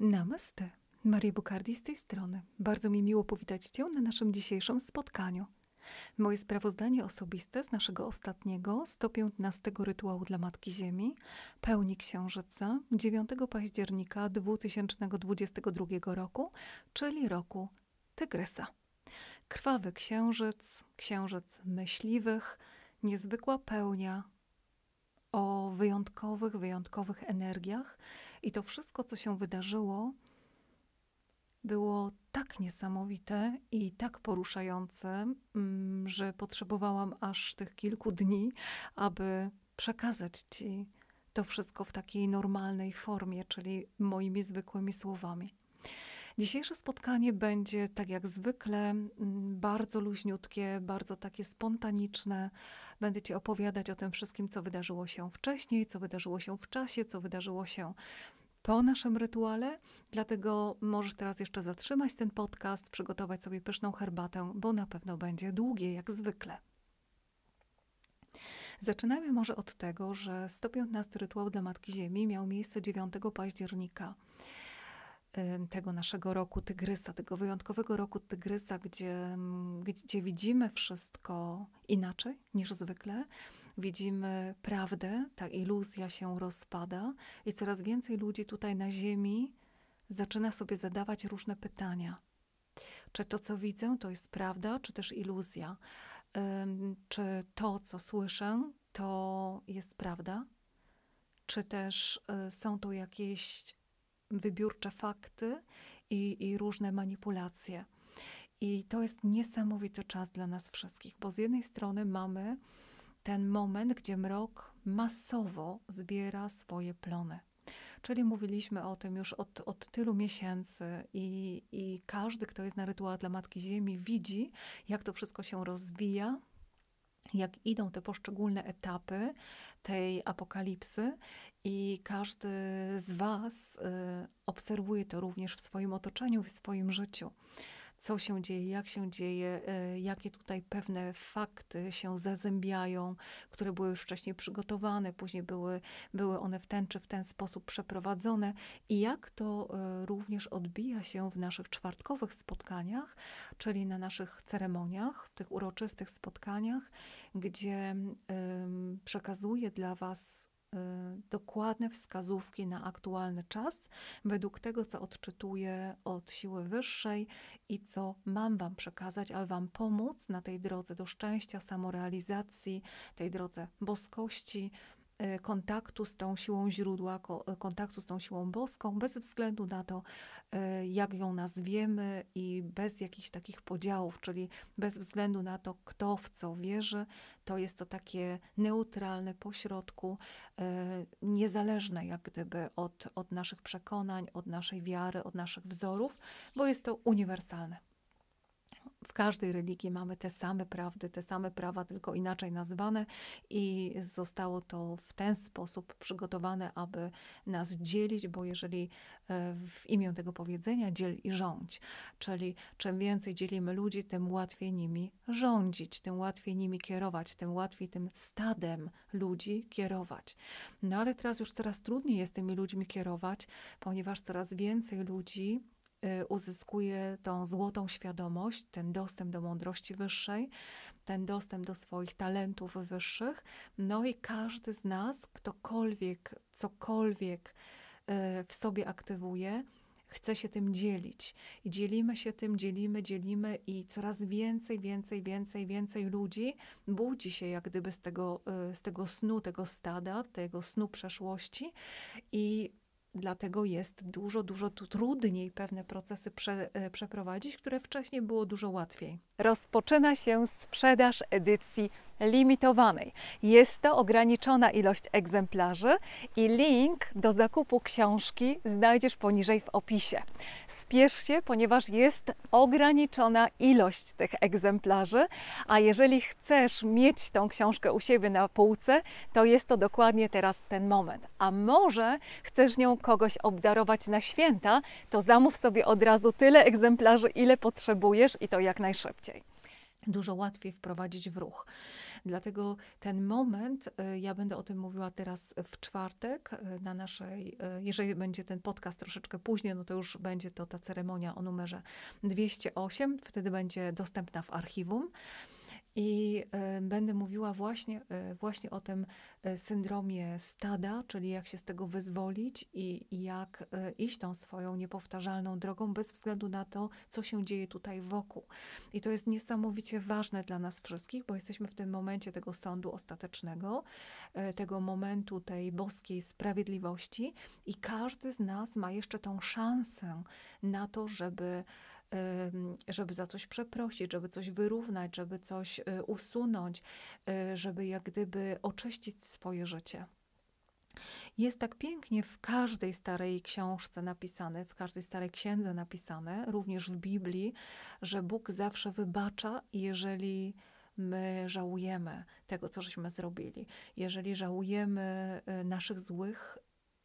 Namaste. Maria Bukardi z tej strony. Bardzo mi miło powitać Cię na naszym dzisiejszym spotkaniu. Moje sprawozdanie osobiste z naszego ostatniego, 115 rytuału dla Matki Ziemi, pełni księżyca 9 października 2022 roku, czyli roku Tygrysa. Krwawy księżyc, księżyc myśliwych, niezwykła pełnia o wyjątkowych, wyjątkowych energiach – i to wszystko, co się wydarzyło, było tak niesamowite i tak poruszające, mm, że potrzebowałam aż tych kilku dni, aby przekazać ci to wszystko w takiej normalnej formie, czyli moimi zwykłymi słowami. Dzisiejsze spotkanie będzie, tak jak zwykle, mm, bardzo luźniutkie, bardzo takie spontaniczne. Będę Ci opowiadać o tym wszystkim, co wydarzyło się wcześniej, co wydarzyło się w czasie, co wydarzyło się po naszym rytuale. Dlatego możesz teraz jeszcze zatrzymać ten podcast, przygotować sobie pyszną herbatę, bo na pewno będzie długie, jak zwykle. Zaczynajmy może od tego, że 115 rytuał dla Matki Ziemi miał miejsce 9 października tego naszego roku tygrysa, tego wyjątkowego roku tygrysa, gdzie, gdzie widzimy wszystko inaczej niż zwykle. Widzimy prawdę, ta iluzja się rozpada i coraz więcej ludzi tutaj na Ziemi zaczyna sobie zadawać różne pytania. Czy to, co widzę, to jest prawda, czy też iluzja? Czy to, co słyszę, to jest prawda? Czy też y, są to jakieś wybiórcze fakty i, i różne manipulacje. I to jest niesamowity czas dla nas wszystkich, bo z jednej strony mamy ten moment, gdzie mrok masowo zbiera swoje plony. Czyli mówiliśmy o tym już od, od tylu miesięcy, i, i każdy, kto jest na rytuałach dla Matki Ziemi, widzi, jak to wszystko się rozwija, jak idą te poszczególne etapy tej apokalipsy, i każdy z Was y, obserwuje to również w swoim otoczeniu, w swoim życiu co się dzieje, jak się dzieje, e, jakie tutaj pewne fakty się zazębiają, które były już wcześniej przygotowane, później były, były one w ten czy w ten sposób przeprowadzone i jak to e, również odbija się w naszych czwartkowych spotkaniach, czyli na naszych ceremoniach, w tych uroczystych spotkaniach, gdzie przekazuję dla Was Y, dokładne wskazówki na aktualny czas, według tego, co odczytuję od siły wyższej i co mam Wam przekazać, aby Wam pomóc na tej drodze do szczęścia, samorealizacji, tej drodze boskości, E, kontaktu z tą siłą źródła, e, kontaktu z tą siłą boską, bez względu na to, e, jak ją nazwiemy i bez jakichś takich podziałów, czyli bez względu na to, kto w co wierzy, to jest to takie neutralne, pośrodku, niezależne jak gdyby od, od naszych przekonań, od naszej wiary, od naszych wzorów, bo jest to uniwersalne w każdej religii mamy te same prawdy, te same prawa, tylko inaczej nazwane, i zostało to w ten sposób przygotowane, aby nas dzielić, bo jeżeli e, w imię tego powiedzenia dziel i rządź, czyli czym więcej dzielimy ludzi, tym łatwiej nimi rządzić, tym łatwiej nimi kierować, tym łatwiej tym stadem ludzi kierować. No ale teraz już coraz trudniej jest tymi ludźmi kierować, ponieważ coraz więcej ludzi Y, uzyskuje tą złotą świadomość, ten dostęp do mądrości wyższej, ten dostęp do swoich talentów wyższych. No i każdy z nas, ktokolwiek, cokolwiek y, w sobie aktywuje, chce się tym dzielić. I dzielimy się tym, dzielimy, dzielimy i coraz więcej, więcej, więcej, więcej ludzi budzi się jak gdyby z tego, y, z tego snu, tego stada, tego snu przeszłości i Dlatego jest dużo, dużo trudniej pewne procesy prze, e, przeprowadzić, które wcześniej było dużo łatwiej. Rozpoczyna się sprzedaż edycji limitowanej. Jest to ograniczona ilość egzemplarzy i link do zakupu książki znajdziesz poniżej w opisie. Spiesz się, ponieważ jest ograniczona ilość tych egzemplarzy, a jeżeli chcesz mieć tą książkę u siebie na półce, to jest to dokładnie teraz ten moment. A może chcesz nią kogoś obdarować na święta, to zamów sobie od razu tyle egzemplarzy, ile potrzebujesz i to jak najszybciej dużo łatwiej wprowadzić w ruch. Dlatego ten moment, y, ja będę o tym mówiła teraz w czwartek y, na naszej, y, jeżeli będzie ten podcast troszeczkę później, no to już będzie to ta ceremonia o numerze 208, wtedy będzie dostępna w archiwum i e, będę mówiła właśnie, e, właśnie o tym e, syndromie stada, czyli jak się z tego wyzwolić i, i jak iść tą swoją niepowtarzalną drogą bez względu na to, co się dzieje tutaj wokół. I to jest niesamowicie ważne dla nas wszystkich, bo jesteśmy w tym momencie tego sądu ostatecznego, tego momentu tej boskiej sprawiedliwości i każdy z nas ma jeszcze tą szansę na to, żeby żeby za coś przeprosić, żeby coś wyrównać, żeby coś y, usunąć, y, żeby jak gdyby oczyścić swoje życie. Jest tak pięknie w każdej starej książce napisane, w każdej starej księdze napisane, również w Biblii, że Bóg zawsze wybacza, jeżeli my żałujemy tego, co żeśmy zrobili. Jeżeli żałujemy y, naszych złych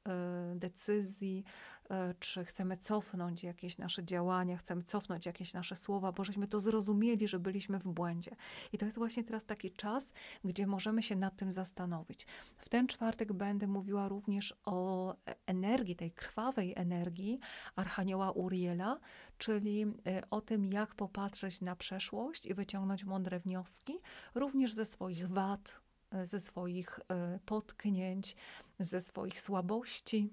E, decyzji, e, czy chcemy cofnąć jakieś nasze działania, chcemy cofnąć jakieś nasze słowa, bo żeśmy to zrozumieli, że byliśmy w błędzie. I to jest właśnie teraz taki czas, gdzie możemy się nad tym zastanowić. W ten czwartek będę mówiła również o energii, tej krwawej energii Archanioła Uriela, czyli e, o tym, jak popatrzeć na przeszłość i wyciągnąć mądre wnioski, również ze swoich wad, ze swoich potknięć, ze swoich słabości,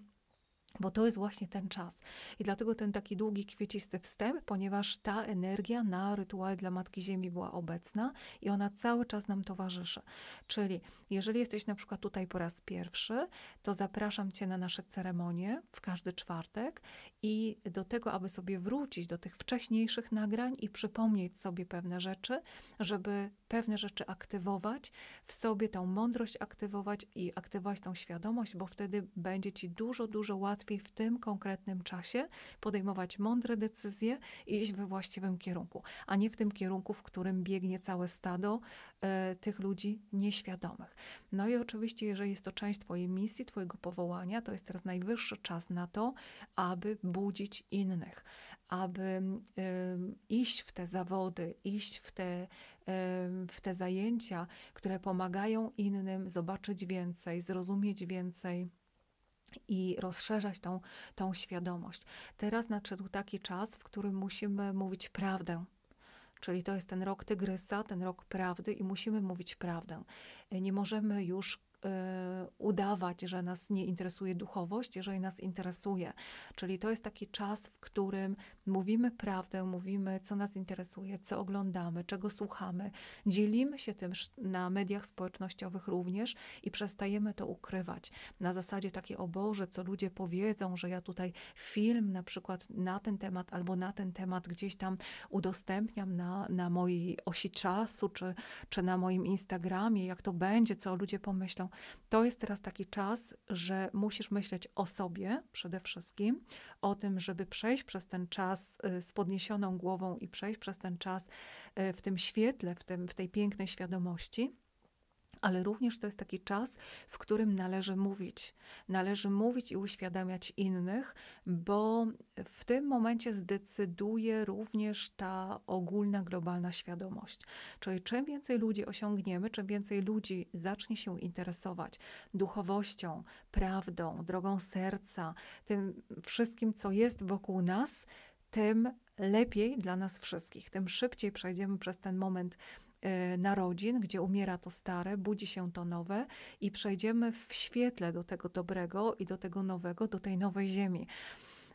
bo to jest właśnie ten czas. I dlatego ten taki długi, kwiecisty wstęp, ponieważ ta energia na rytuale dla Matki Ziemi była obecna i ona cały czas nam towarzyszy. Czyli jeżeli jesteś na przykład tutaj po raz pierwszy, to zapraszam Cię na nasze ceremonie w każdy czwartek i do tego, aby sobie wrócić do tych wcześniejszych nagrań i przypomnieć sobie pewne rzeczy, żeby pewne rzeczy aktywować, w sobie tą mądrość aktywować i aktywować tą świadomość, bo wtedy będzie ci dużo, dużo łatwiej w tym konkretnym czasie podejmować mądre decyzje i iść we właściwym kierunku, a nie w tym kierunku, w którym biegnie całe stado y, tych ludzi nieświadomych. No i oczywiście, jeżeli jest to część Twojej misji, Twojego powołania, to jest teraz najwyższy czas na to, aby budzić innych, aby y, iść w te zawody, iść w te w te zajęcia, które pomagają innym zobaczyć więcej, zrozumieć więcej i rozszerzać tą, tą świadomość. Teraz nadszedł taki czas, w którym musimy mówić prawdę. Czyli to jest ten rok tygrysa, ten rok prawdy i musimy mówić prawdę. Nie możemy już Y, udawać, że nas nie interesuje duchowość, jeżeli nas interesuje. Czyli to jest taki czas, w którym mówimy prawdę, mówimy, co nas interesuje, co oglądamy, czego słuchamy. Dzielimy się tym na mediach społecznościowych również i przestajemy to ukrywać. Na zasadzie takie o Boże, co ludzie powiedzą, że ja tutaj film na przykład na ten temat albo na ten temat gdzieś tam udostępniam na, na mojej osi czasu, czy, czy na moim Instagramie, jak to będzie, co ludzie pomyślą. To jest teraz taki czas, że musisz myśleć o sobie przede wszystkim, o tym, żeby przejść przez ten czas y, z podniesioną głową i przejść przez ten czas y, w tym świetle, w, tym, w tej pięknej świadomości ale również to jest taki czas, w którym należy mówić. Należy mówić i uświadamiać innych, bo w tym momencie zdecyduje również ta ogólna, globalna świadomość. Czyli czym więcej ludzi osiągniemy, czym więcej ludzi zacznie się interesować duchowością, prawdą, drogą serca, tym wszystkim, co jest wokół nas, tym lepiej dla nas wszystkich, tym szybciej przejdziemy przez ten moment E, narodzin, gdzie umiera to stare, budzi się to nowe i przejdziemy w świetle do tego dobrego i do tego nowego, do tej nowej ziemi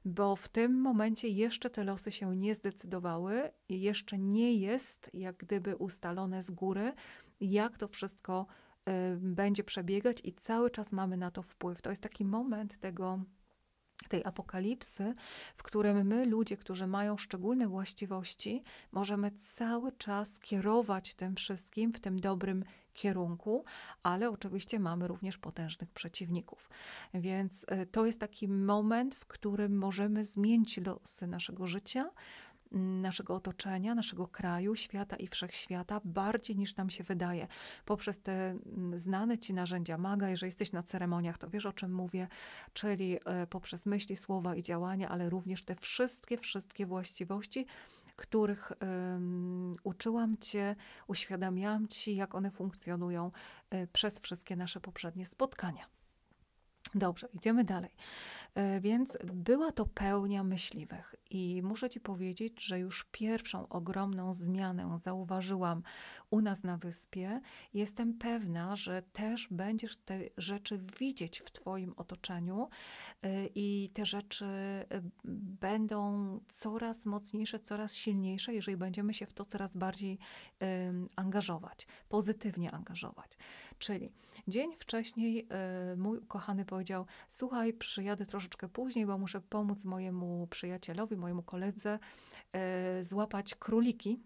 bo w tym momencie jeszcze te losy się nie zdecydowały, jeszcze nie jest jak gdyby ustalone z góry, jak to wszystko y, będzie przebiegać i cały czas mamy na to wpływ. To jest taki moment tego tej apokalipsy, w którym my, ludzie, którzy mają szczególne właściwości, możemy cały czas kierować tym wszystkim w tym dobrym kierunku, ale oczywiście mamy również potężnych przeciwników. Więc y, to jest taki moment, w którym możemy zmienić losy naszego życia naszego otoczenia, naszego kraju, świata i wszechświata bardziej niż nam się wydaje. Poprzez te mm, znane ci narzędzia maga, jeżeli jesteś na ceremoniach, to wiesz o czym mówię, czyli e, poprzez myśli, słowa i działania, ale również te wszystkie, wszystkie właściwości, których um, uczyłam Cię, uświadamiam Ci, jak one funkcjonują e, przez wszystkie nasze poprzednie spotkania. Dobrze, idziemy dalej. E, więc była to pełnia myśliwych, i muszę Ci powiedzieć, że już pierwszą ogromną zmianę zauważyłam u nas na wyspie. Jestem pewna, że też będziesz te rzeczy widzieć w Twoim otoczeniu e, i te rzeczy e, będą coraz mocniejsze, coraz silniejsze, jeżeli będziemy się w to coraz bardziej angażować, pozytywnie angażować. Czyli dzień wcześniej y, mój ukochany powiedział: Słuchaj, przyjadę troszeczkę później, bo muszę pomóc mojemu przyjacielowi, mojemu koledze y, złapać króliki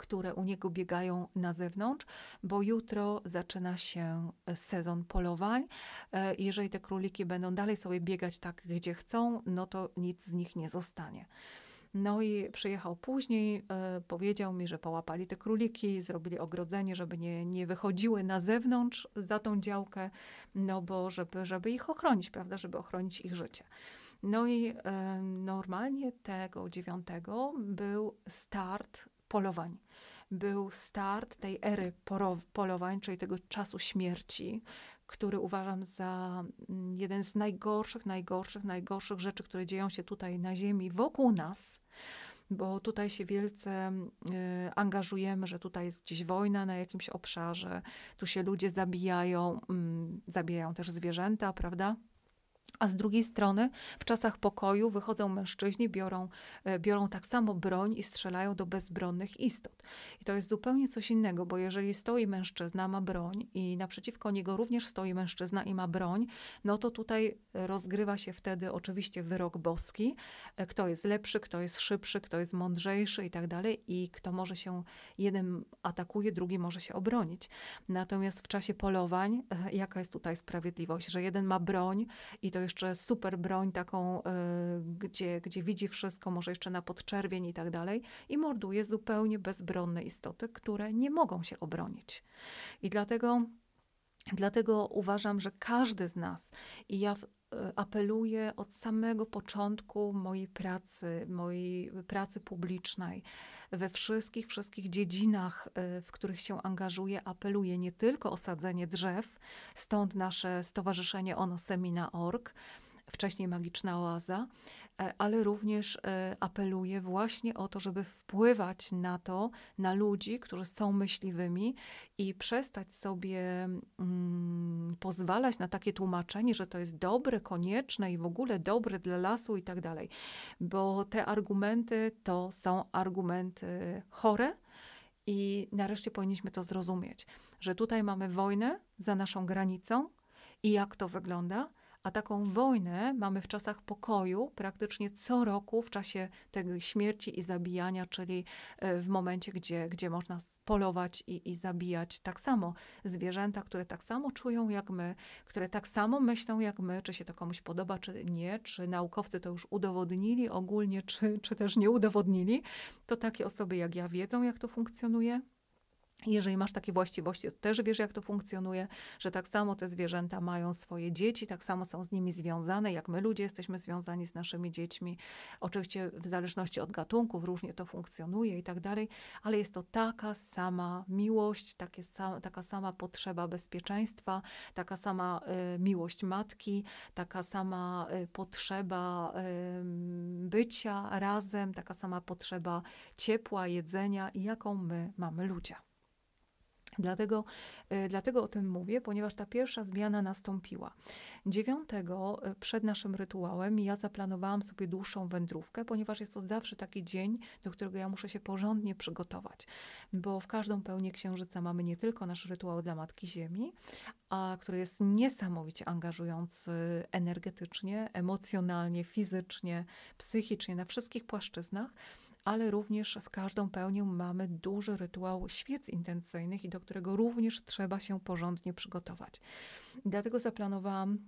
które u niego biegają na zewnątrz, bo jutro zaczyna się e, sezon polowań. Jeżeli te króliki będą dalej sobie biegać tak, gdzie chcą, no to nic z nich nie zostanie. No i przyjechał później, e, powiedział mi, że połapali te króliki, zrobili ogrodzenie, żeby nie, nie wychodziły na zewnątrz za tą działkę, no bo żeby, żeby ich ochronić, prawda, żeby ochronić ich życie. No i e, normalnie tego dziewiątego był start polowań był start tej ery polowań, czyli tego czasu śmierci, który uważam za mm, jeden z najgorszych, najgorszych, najgorszych rzeczy, które dzieją się tutaj na Ziemi, wokół nas bo tutaj się wielce mm, y, angażujemy, że tutaj jest gdzieś wojna na jakimś obszarze, tu się ludzie zabijają, y, zabijają też zwierzęta, prawda? A z drugiej strony w czasach pokoju wychodzą mężczyźni, biorą, e, biorą tak samo broń i strzelają do bezbronnych istot. I to jest zupełnie coś innego, bo jeżeli stoi mężczyzna, ma broń i naprzeciwko niego również stoi mężczyzna i ma broń, no to tutaj e, rozgrywa się wtedy oczywiście wyrok boski, e, kto jest lepszy, kto jest szybszy, kto jest mądrzejszy i tak dalej i kto może się, jeden atakuje, drugi może się obronić. Natomiast w czasie polowań, jaka jest tutaj sprawiedliwość, że jeden ma broń i to to jeszcze super broń, taką, e, gdzie, gdzie widzi wszystko, może jeszcze na podczerwień i tak dalej, i morduje zupełnie bezbronne istoty, które nie mogą się obronić. I dlatego. Dlatego uważam, że każdy z nas, i ja apeluję od samego początku mojej pracy, mojej pracy publicznej, we wszystkich, wszystkich dziedzinach, e, w których się angażuję, apeluję nie tylko o sadzenie drzew, stąd nasze stowarzyszenie onosemina.org, Org, wcześniej Magiczna Oaza, e, ale również e, apeluje właśnie o to, żeby wpływać na to, na ludzi, którzy są myśliwymi i przestać sobie mm, pozwalać na takie tłumaczenie, że to jest dobre, konieczne i w ogóle dobre dla lasu i tak dalej, bo te argumenty to są argumenty chore. I nareszcie powinniśmy to zrozumieć, że tutaj mamy wojnę za naszą granicą i jak to wygląda, a taką wojnę mamy w czasach pokoju praktycznie co roku w czasie tej śmierci i zabijania, czyli e, w momencie, gdzie, gdzie można polować i, i zabijać tak samo zwierzęta, które tak samo czują jak my, które tak samo myślą jak my, czy się to komuś podoba, czy nie, czy naukowcy to już udowodnili ogólnie, czy, czy też nie udowodnili, to takie osoby jak ja wiedzą, jak to funkcjonuje jeżeli masz takie właściwości, to też wiesz, jak to funkcjonuje, że tak samo te zwierzęta mają swoje dzieci, tak samo są z nimi związane, jak my ludzie jesteśmy związani z naszymi dziećmi. Oczywiście w zależności od gatunków różnie to funkcjonuje i tak dalej, ale jest to taka sama miłość, takie taka sama potrzeba bezpieczeństwa, taka sama y, miłość matki, taka sama y, potrzeba y, bycia razem, taka sama potrzeba ciepła, jedzenia, jaką my mamy ludzie. Dlatego, e, dlatego o tym mówię, ponieważ ta pierwsza zmiana nastąpiła. Dziewiątego e, przed naszym rytuałem ja zaplanowałam sobie dłuższą wędrówkę, ponieważ jest to zawsze taki dzień, do którego ja muszę się porządnie przygotować, bo w każdą pełnię księżyca mamy nie tylko nasz rytuał dla Matki Ziemi, a który jest niesamowicie angażujący energetycznie, emocjonalnie, fizycznie, psychicznie, na wszystkich płaszczyznach, ale również w każdą pełnię mamy duży rytuał świec intencyjnych i do którego również trzeba się porządnie przygotować. Dlatego zaplanowałam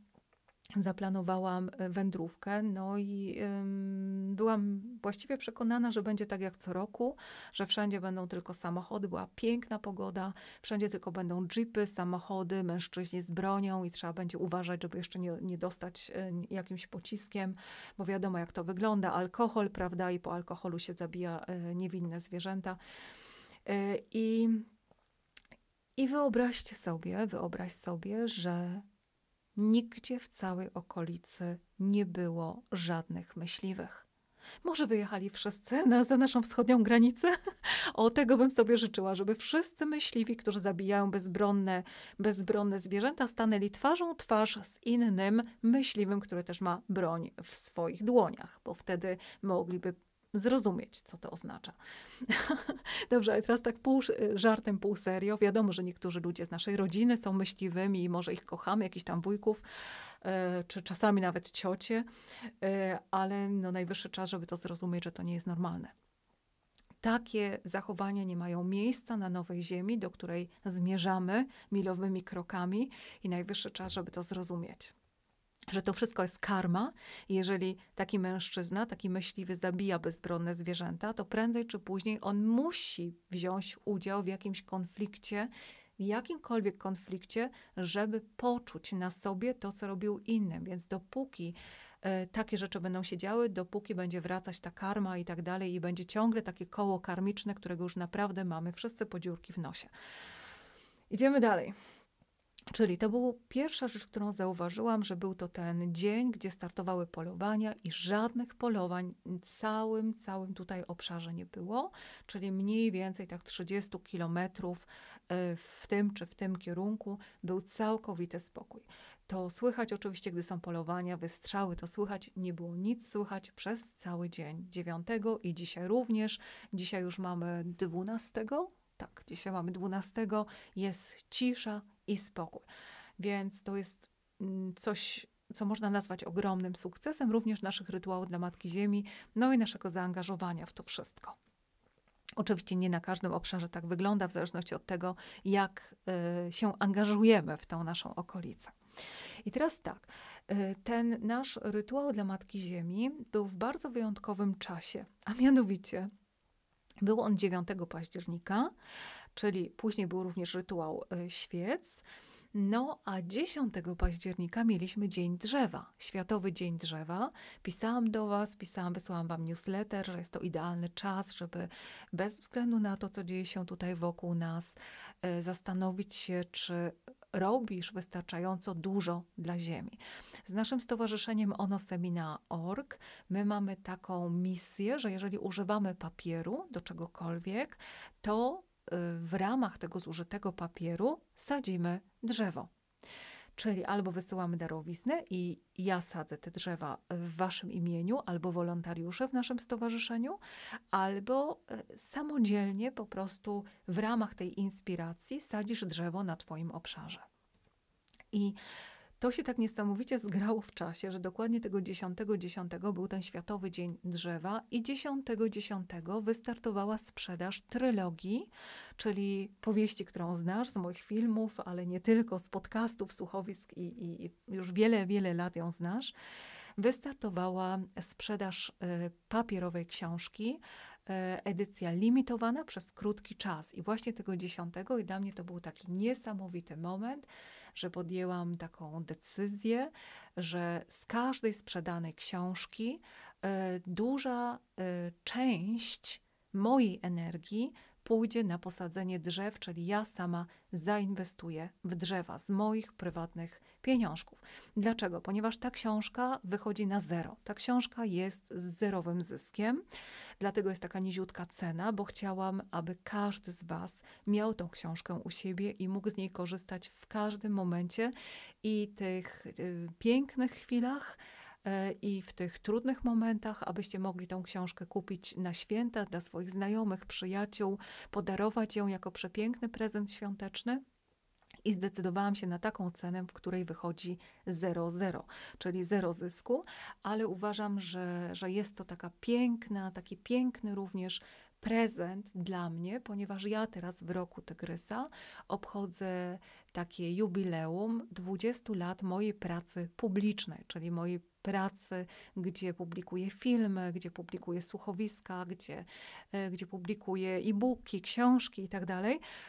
zaplanowałam e, wędrówkę, no i ym, byłam właściwie przekonana, że będzie tak jak co roku, że wszędzie będą tylko samochody, była piękna pogoda, wszędzie tylko będą jeepy, samochody, mężczyźni z bronią i trzeba będzie uważać, żeby jeszcze nie, nie dostać y, jakimś pociskiem, bo wiadomo jak to wygląda, alkohol, prawda, i po alkoholu się zabija y, niewinne zwierzęta. I i wyobraźcie sobie, wyobraź sobie, że Nigdzie w całej okolicy nie było żadnych myśliwych. Może wyjechali wszyscy na, za naszą wschodnią granicę? O tego bym sobie życzyła, żeby wszyscy myśliwi, którzy zabijają bezbronne, bezbronne zwierzęta, stanęli twarzą twarz z innym myśliwym, który też ma broń w swoich dłoniach, bo wtedy mogliby zrozumieć, co to oznacza. Dobrze, ale teraz tak pół żartem, pół serio. Wiadomo, że niektórzy ludzie z naszej rodziny są myśliwymi i może ich kochamy, jakichś tam wujków, e, czy czasami nawet ciocie, e, ale no najwyższy czas, żeby to zrozumieć, że to nie jest normalne. Takie zachowania nie mają miejsca na nowej ziemi, do której zmierzamy milowymi krokami i najwyższy czas, żeby to zrozumieć że to wszystko jest karma. Jeżeli taki mężczyzna, taki myśliwy zabija bezbronne zwierzęta, to prędzej czy później on musi wziąć udział w jakimś konflikcie, w jakimkolwiek konflikcie, żeby poczuć na sobie to, co robił innym. Więc dopóki e, takie rzeczy będą się działy, dopóki będzie wracać ta karma i tak dalej, i będzie ciągle takie koło karmiczne, którego już naprawdę mamy wszyscy po dziurki w nosie. Idziemy dalej. Czyli to była pierwsza rzecz, którą zauważyłam, że był to ten dzień, gdzie startowały polowania i żadnych polowań całym, całym tutaj obszarze nie było, czyli mniej więcej tak 30 kilometrów y, w tym czy w tym kierunku był całkowity spokój. To słychać oczywiście, gdy są polowania, wystrzały, to słychać, nie było nic słychać przez cały dzień 9 i dzisiaj również. Dzisiaj już mamy 12, tak, dzisiaj mamy 12, jest cisza, i spokój. Więc to jest mm, coś, co można nazwać ogromnym sukcesem również naszych rytuałów dla Matki Ziemi, no i naszego zaangażowania w to wszystko. Oczywiście nie na każdym obszarze tak wygląda, w zależności od tego, jak y, się angażujemy w tą naszą okolicę. I teraz tak, y, ten nasz rytuał dla Matki Ziemi był w bardzo wyjątkowym czasie, a mianowicie był on 9 października czyli później był również rytuał y, świec. No a 10 października mieliśmy Dzień Drzewa, Światowy Dzień Drzewa. Pisałam do Was, pisałam, wysłałam Wam newsletter, że jest to idealny czas, żeby bez względu na to, co dzieje się tutaj wokół nas, y, zastanowić się, czy robisz wystarczająco dużo dla Ziemi. Z naszym stowarzyszeniem onosemina.org my mamy taką misję, że jeżeli używamy papieru do czegokolwiek, to Y, w ramach tego zużytego papieru sadzimy drzewo. Czyli albo wysyłamy darowiznę i ja sadzę te drzewa w waszym imieniu, albo wolontariusze w naszym stowarzyszeniu, albo y, samodzielnie po prostu w ramach tej inspiracji sadzisz drzewo na twoim obszarze. I to się tak niesamowicie zgrało w czasie, że dokładnie tego 10.10 .10 był ten Światowy Dzień Drzewa i 10.10 .10 wystartowała sprzedaż trylogii, czyli powieści, którą znasz z moich filmów, ale nie tylko, z podcastów, słuchowisk i, i, już wiele, wiele lat ją znasz wystartowała sprzedaż y, papierowej książki, y, edycja limitowana przez krótki czas. I właśnie tego dziesiątego, i dla mnie to był taki niesamowity moment, że podjęłam taką decyzję, że z każdej sprzedanej książki e, duża e, część mojej energii pójdzie na posadzenie drzew, czyli ja sama zainwestuję w drzewa z moich prywatnych pieniążków. Dlaczego? Ponieważ ta książka wychodzi na zero. Ta książka jest z zerowym zyskiem, dlatego jest taka niziutka cena, bo chciałam, aby każdy z Was miał tą książkę u siebie i mógł z niej korzystać w każdym momencie i tych y, pięknych chwilach, y, i w tych trudnych momentach, abyście mogli tą książkę kupić na święta dla swoich znajomych, przyjaciół, podarować ją jako przepiękny prezent świąteczny i zdecydowałam się na taką cenę, w której wychodzi 0,0, czyli zero zysku, ale uważam, że, że jest to taka piękna, taki piękny również prezent dla mnie, ponieważ ja teraz w roku Tygrysa obchodzę takie jubileum 20 lat mojej pracy publicznej, czyli mojej pracy, gdzie publikuję filmy, gdzie publikuję słuchowiska, gdzie, e, gdzie publikuję e-booki, książki itd. Tak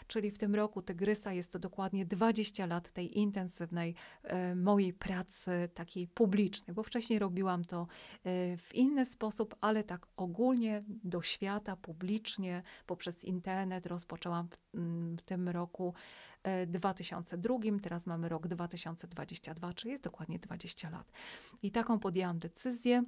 Czyli w tym roku Tygrysa jest to dokładnie 20 lat tej intensywnej e, mojej pracy takiej publicznej, bo wcześniej robiłam to e, w inny sposób, ale tak ogólnie do świata, publicznie, poprzez internet rozpoczęłam w, w tym roku 2002, e, teraz mamy rok 2022, czyli jest dokładnie 20 lat. I taką podjęłam decyzję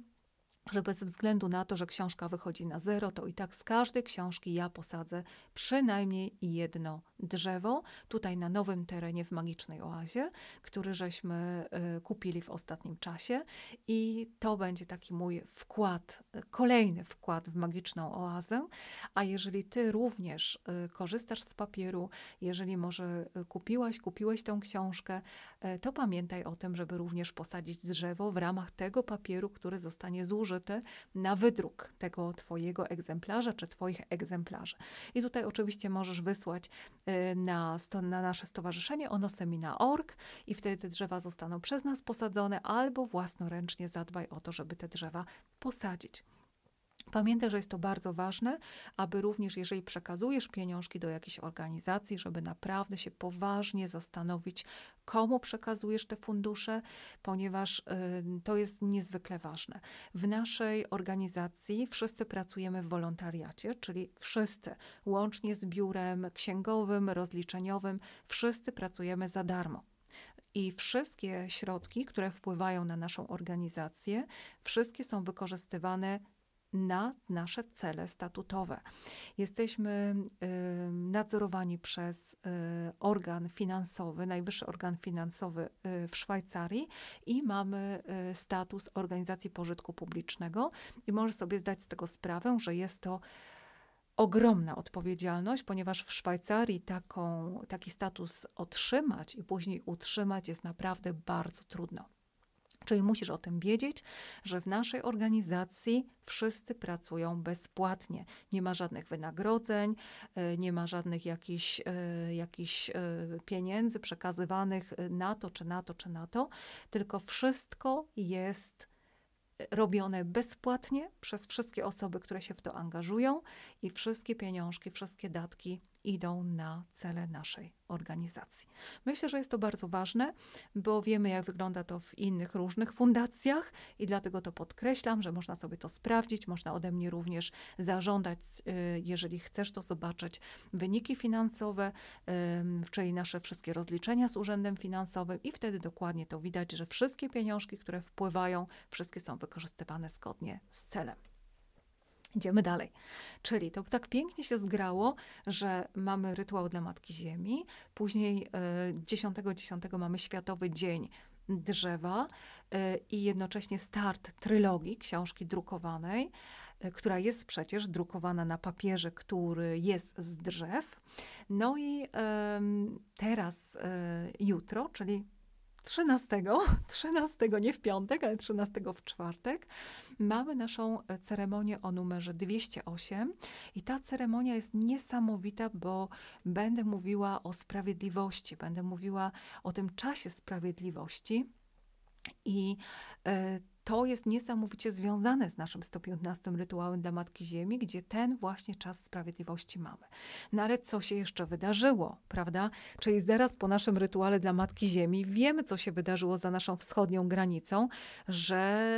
że bez względu na to, że książka wychodzi na zero, to i tak z każdej książki ja posadzę przynajmniej jedno drzewo, tutaj na nowym terenie w Magicznej Oazie, który żeśmy y, kupili w ostatnim czasie i to będzie taki mój wkład, kolejny wkład w Magiczną Oazę, a jeżeli ty również y, korzystasz z papieru, jeżeli może y, kupiłaś, kupiłeś tą książkę, y, to pamiętaj o tym, żeby również posadzić drzewo w ramach tego papieru, który zostanie zużyty na wydruk tego Twojego egzemplarza czy Twoich egzemplarzy. I tutaj oczywiście możesz wysłać y, na, na nasze stowarzyszenie onosemina.org i wtedy te drzewa zostaną przez nas posadzone albo własnoręcznie zadbaj o to, żeby te drzewa posadzić. Pamiętaj, że jest to bardzo ważne, aby również jeżeli przekazujesz pieniążki do jakiejś organizacji, żeby naprawdę się poważnie zastanowić, komu przekazujesz te fundusze, ponieważ y, to jest niezwykle ważne. W naszej organizacji wszyscy pracujemy w wolontariacie, czyli wszyscy, łącznie z biurem księgowym, rozliczeniowym, wszyscy pracujemy za darmo i wszystkie środki, które wpływają na naszą organizację, wszystkie są wykorzystywane na nasze cele statutowe. Jesteśmy y, nadzorowani przez y, organ finansowy, najwyższy organ finansowy y, w Szwajcarii i mamy status organizacji pożytku publicznego i może sobie zdać z tego sprawę, że jest to ogromna odpowiedzialność, ponieważ w Szwajcarii taką, taki status otrzymać i później utrzymać jest naprawdę bardzo trudno. Czyli musisz o tym wiedzieć, że w naszej organizacji wszyscy pracują bezpłatnie. Nie ma żadnych wynagrodzeń, e, nie ma żadnych jakichś, e, jakichś e, pieniędzy przekazywanych na to, czy na to, czy na to, tylko wszystko jest robione bezpłatnie przez wszystkie osoby, które się w to angażują i wszystkie pieniążki, wszystkie datki idą na cele naszej organizacji. Myślę, że jest to bardzo ważne, bo wiemy, jak wygląda to w innych różnych fundacjach i dlatego to podkreślam, że można sobie to sprawdzić, można ode mnie również zażądać, y, jeżeli chcesz to zobaczyć, wyniki finansowe, czyli nasze wszystkie rozliczenia z Urzędem Finansowym i wtedy dokładnie to widać, że wszystkie pieniążki, które wpływają, wszystkie są wykorzystywane zgodnie z celem. Idziemy dalej. Czyli to tak pięknie się zgrało, że mamy rytuał dla Matki Ziemi, później 10.10 e, mamy Światowy Dzień Drzewa e, i jednocześnie start trylogii książki drukowanej, e, która jest przecież drukowana na papierze, który jest z drzew. No i teraz jutro, czyli 13, 13, nie w piątek, ale 13 w czwartek, mamy naszą e, ceremonię o numerze 208 i ta ceremonia jest niesamowita, bo będę mówiła o sprawiedliwości, będę mówiła o tym czasie sprawiedliwości i y, to jest niesamowicie związane z naszym 115 rytuałem dla Matki Ziemi, gdzie ten właśnie czas sprawiedliwości mamy. No ale co się jeszcze wydarzyło, prawda? Czyli zaraz po naszym rytuale dla Matki Ziemi wiemy, co się wydarzyło za naszą wschodnią granicą, że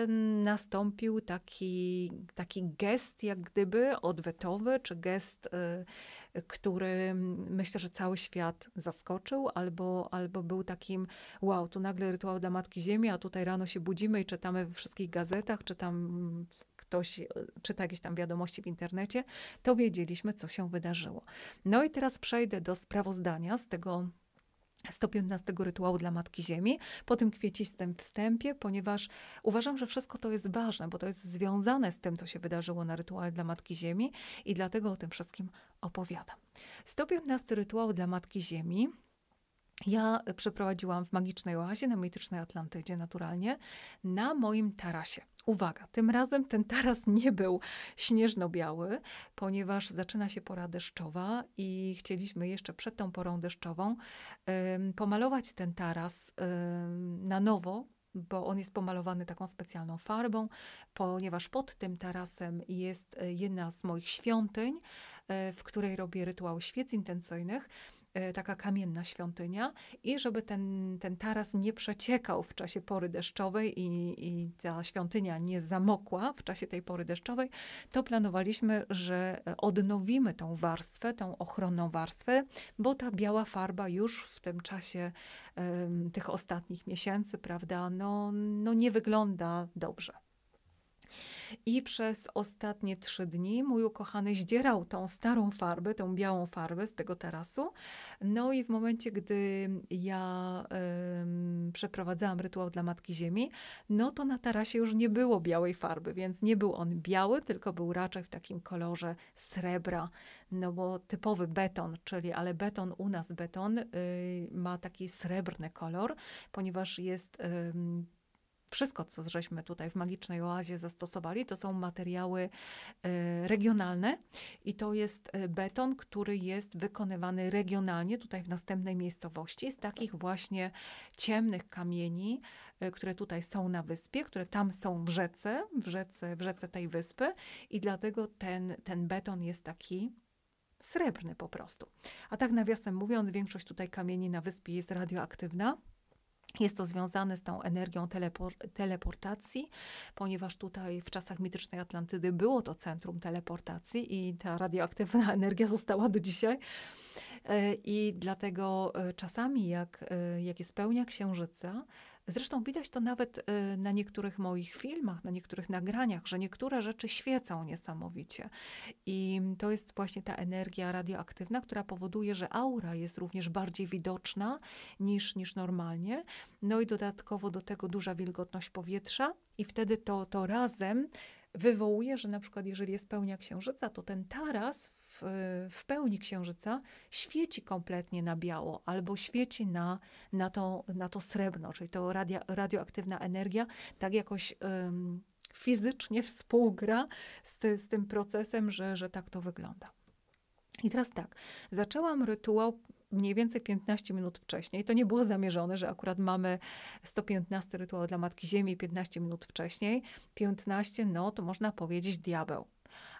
nastąpił taki, taki gest, jak gdyby odwetowy, czy gest. Y, który myślę, że cały świat zaskoczył, albo, albo był takim, wow, tu nagle rytuał dla Matki Ziemi, a tutaj rano się budzimy i czytamy we wszystkich gazetach, czy tam mm, ktoś e, czyta jakieś tam wiadomości w internecie, to wiedzieliśmy, co się wydarzyło. No i teraz przejdę do sprawozdania z tego 115 rytuału dla Matki Ziemi, po tym kwiecistym wstępie, ponieważ uważam, że wszystko to jest ważne, bo to jest związane z tym, co się wydarzyło na rytuale dla Matki Ziemi i dlatego o tym wszystkim opowiadam. 115 rytuał dla Matki Ziemi ja przeprowadziłam w magicznej oazie na mitycznej Atlantydzie, naturalnie, na moim tarasie. Uwaga, tym razem ten taras nie był śnieżno-biały, ponieważ zaczyna się pora deszczowa i chcieliśmy jeszcze przed tą porą deszczową pomalować ten taras na nowo, bo on jest pomalowany taką specjalną farbą, ponieważ pod tym tarasem jest e, jedna z moich świątyń, E, w której robię rytuał świec intencyjnych, e, taka kamienna świątynia i żeby ten, ten taras nie przeciekał w czasie pory deszczowej i, i ta świątynia nie zamokła w czasie tej pory deszczowej, to planowaliśmy, że e, odnowimy tą warstwę, tą ochronną warstwę, bo ta biała farba już w tym czasie tych ostatnich miesięcy, prawda, no, no nie wygląda dobrze. I przez ostatnie trzy dni mój ukochany zdzierał tą starą farbę, tą białą farbę z tego tarasu. No i w momencie, gdy ja przeprowadzałam rytuał dla Matki Ziemi, no to na tarasie już nie było białej farby, więc nie był on biały, tylko był raczej w takim kolorze srebra, no bo typowy beton, czyli ale beton u nas beton y, ma taki srebrny kolor, ponieważ jest wszystko, co żeśmy tutaj w Magicznej Oazie zastosowali, to są materiały e, regionalne i to jest e, beton, który jest wykonywany regionalnie, tutaj w następnej miejscowości, z takich właśnie ciemnych kamieni, e, które tutaj są na wyspie, które tam są w rzece, w rzece, w rzece tej wyspy i dlatego ten, ten beton jest taki srebrny po prostu. A tak nawiasem mówiąc, większość tutaj kamieni na wyspie jest radioaktywna, jest to związane z tą energią telepor teleportacji, ponieważ tutaj w czasach mitycznej Atlantydy było to centrum teleportacji i ta radioaktywna energia została do dzisiaj. E, I dlatego e, czasami, jak, e, jak jest pełnia księżyca, Zresztą widać to nawet y, na niektórych moich filmach, na niektórych nagraniach, że niektóre rzeczy świecą niesamowicie. I to jest właśnie ta energia radioaktywna, która powoduje, że aura jest również bardziej widoczna niż, niż normalnie. No i dodatkowo do tego duża wilgotność powietrza, i wtedy to, to razem wywołuje, że na przykład jeżeli jest pełnia księżyca, to ten taras w, w pełni księżyca świeci kompletnie na biało albo świeci na, na, to, na to srebrno, czyli to radio, radioaktywna energia tak jakoś fizycznie współgra z, z tym procesem, że, że tak to wygląda. I teraz tak, zaczęłam rytuał mniej więcej 15 minut wcześniej. To nie było zamierzone, że akurat mamy 115 rytuał dla Matki Ziemi 15 minut wcześniej. 15, no to można powiedzieć diabeł.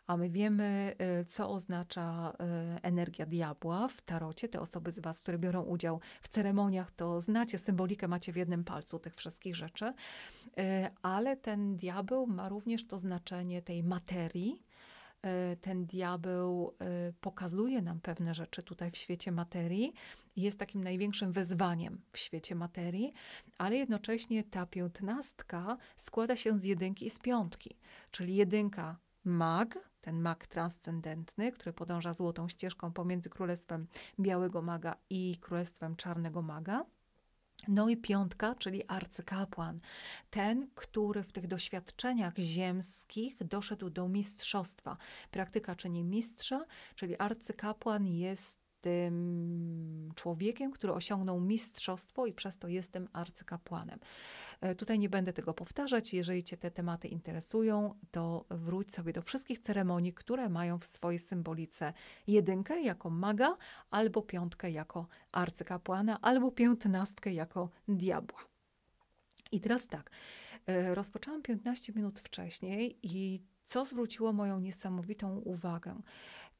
A my wiemy, y, co oznacza y, energia diabła w tarocie. Te osoby z Was, które biorą udział w ceremoniach, to znacie symbolikę, macie w jednym palcu tych wszystkich rzeczy. Y, ale ten diabeł ma również to znaczenie tej materii, E, ten diabeł e, pokazuje nam pewne rzeczy tutaj w świecie materii, jest takim największym wyzwaniem w świecie materii, ale jednocześnie ta piętnastka składa się z jedynki i z piątki, czyli jedynka mag, ten mag transcendentny, który podąża złotą ścieżką pomiędzy królestwem białego maga i królestwem czarnego maga. No i piątka, czyli arcykapłan, ten, który w tych doświadczeniach ziemskich doszedł do mistrzostwa. Praktyka czyni mistrza, czyli arcykapłan jest tym człowiekiem, który osiągnął mistrzostwo i przez to jestem arcykapłanem. E, tutaj nie będę tego powtarzać. Jeżeli Cię te tematy interesują, to wróć sobie do wszystkich ceremonii, które mają w swojej symbolice jedynkę jako maga, albo piątkę jako arcykapłana, albo piętnastkę jako diabła. I teraz tak, e, rozpoczęłam 15 minut wcześniej i co zwróciło moją niesamowitą uwagę?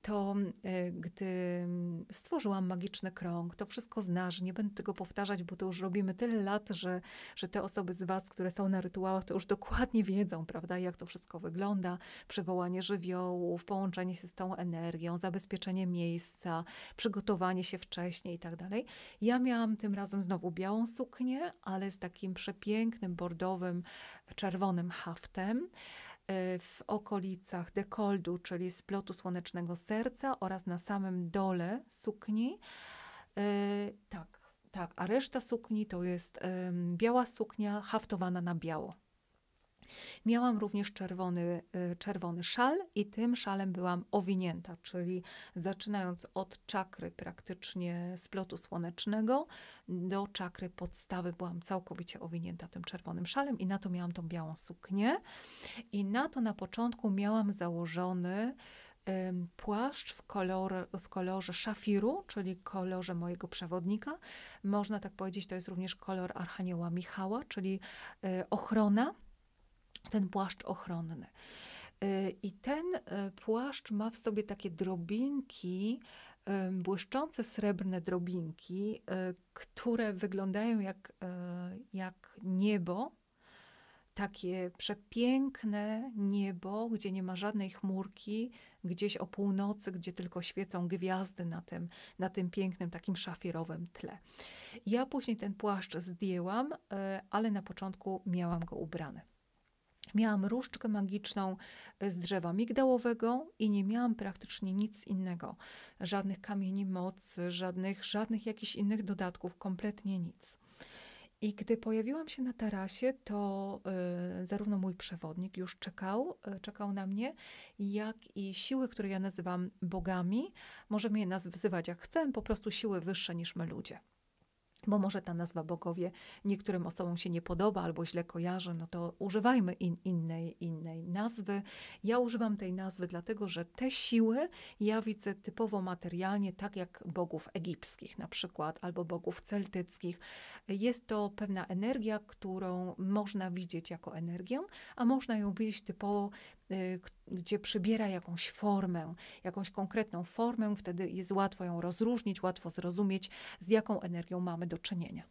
To mm, e, gdy mm, stworzyłam magiczny krąg, to wszystko znasz, nie będę tego powtarzać, bo to już robimy tyle lat, że, że te osoby z Was, które są na rytuałach, to już dokładnie wiedzą, prawda, jak to wszystko wygląda. Przywołanie żywiołów, połączenie się z tą energią, zabezpieczenie miejsca, przygotowanie się wcześniej i tak dalej. Ja miałam tym razem znowu białą suknię, ale z takim przepięknym, bordowym, czerwonym haftem. E, w okolicach dekoldu, czyli splotu słonecznego serca oraz na samym dole sukni. E, tak, tak, a reszta sukni to jest biała suknia haftowana na biało. Miałam również czerwony, y, czerwony szal i tym szalem byłam owinięta, czyli zaczynając od czakry praktycznie splotu słonecznego do czakry podstawy byłam całkowicie owinięta tym czerwonym szalem i na to miałam tą białą suknię. I na to na początku miałam założony płaszcz w, kolor, w kolorze szafiru, czyli kolorze mojego przewodnika. Można tak powiedzieć, to jest również kolor Archanioła Michała, czyli e, ochrona ten płaszcz ochronny. Y, I ten y, płaszcz ma w sobie takie drobinki, y, błyszczące srebrne drobinki, które wyglądają jak, jak niebo. Takie przepiękne niebo, gdzie nie ma żadnej chmurki, gdzieś o północy, gdzie tylko świecą gwiazdy na tym, na tym pięknym, takim szafirowym tle. Ja później ten płaszcz zdjęłam, ale na początku miałam go ubrany. Miałam różdżkę magiczną e, z drzewa migdałowego i nie miałam praktycznie nic innego. Żadnych kamieni mocy, żadnych, żadnych jakichś innych dodatków, kompletnie nic. I gdy pojawiłam się na tarasie, to y, zarówno mój przewodnik już czekał, y, czekał na mnie, jak i siły, które ja nazywam bogami. Możemy je nazywać jak chcemy, po prostu siły wyższe niż my ludzie bo może ta nazwa bogowie niektórym osobom się nie podoba albo źle kojarzy, no to używajmy in, innej, innej nazwy. Ja używam tej nazwy dlatego, że te siły ja widzę typowo materialnie, tak jak bogów egipskich na przykład, albo bogów celtyckich. Jest to pewna energia, którą można widzieć jako energię, a można ją widzieć typowo, y, gdzie przybiera jakąś formę, jakąś konkretną formę, wtedy jest łatwo ją rozróżnić, łatwo zrozumieć, z jaką energią mamy do czynienia.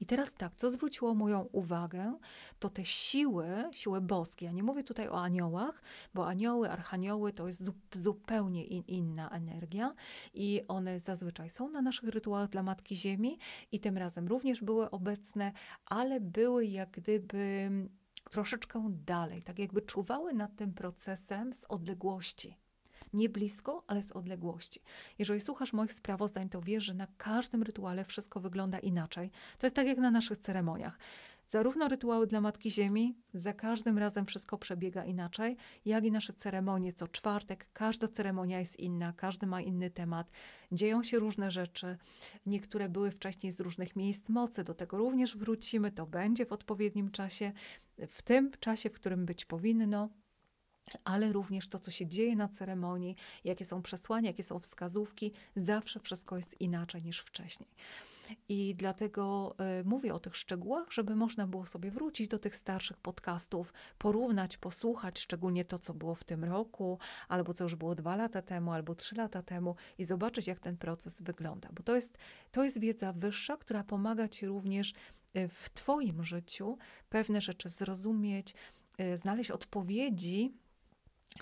I teraz tak, co zwróciło moją uwagę, to te siły, siły boskie. Ja nie mówię tutaj o aniołach, bo anioły, archanioły to jest zupełnie in, inna energia i one zazwyczaj są na naszych rytuałach dla Matki Ziemi i tym razem również były obecne, ale były jak gdyby troszeczkę dalej, tak jakby czuwały nad tym procesem z odległości. Nie blisko, ale z odległości. Jeżeli słuchasz moich sprawozdań, to wiesz, że na każdym rytuale wszystko wygląda inaczej. To jest tak jak na naszych ceremoniach. Zarówno rytuały dla Matki Ziemi, za każdym razem wszystko przebiega inaczej, jak i nasze ceremonie co czwartek. Każda ceremonia jest inna, każdy ma inny temat. Dzieją się różne rzeczy. Niektóre były wcześniej z różnych miejsc mocy, do tego również wrócimy. To będzie w odpowiednim czasie, w tym czasie, w którym być powinno ale również to, co się dzieje na ceremonii, jakie są przesłania, jakie są wskazówki, zawsze wszystko jest inaczej niż wcześniej. I dlatego e, mówię o tych szczegółach, żeby można było sobie wrócić do tych starszych podcastów, porównać, posłuchać, szczególnie to, co było w tym roku, albo co już było dwa lata temu, albo trzy lata temu i zobaczyć, jak ten proces wygląda. Bo to jest, to jest wiedza wyższa, która pomaga ci również e, w Twoim życiu pewne rzeczy zrozumieć, e, znaleźć odpowiedzi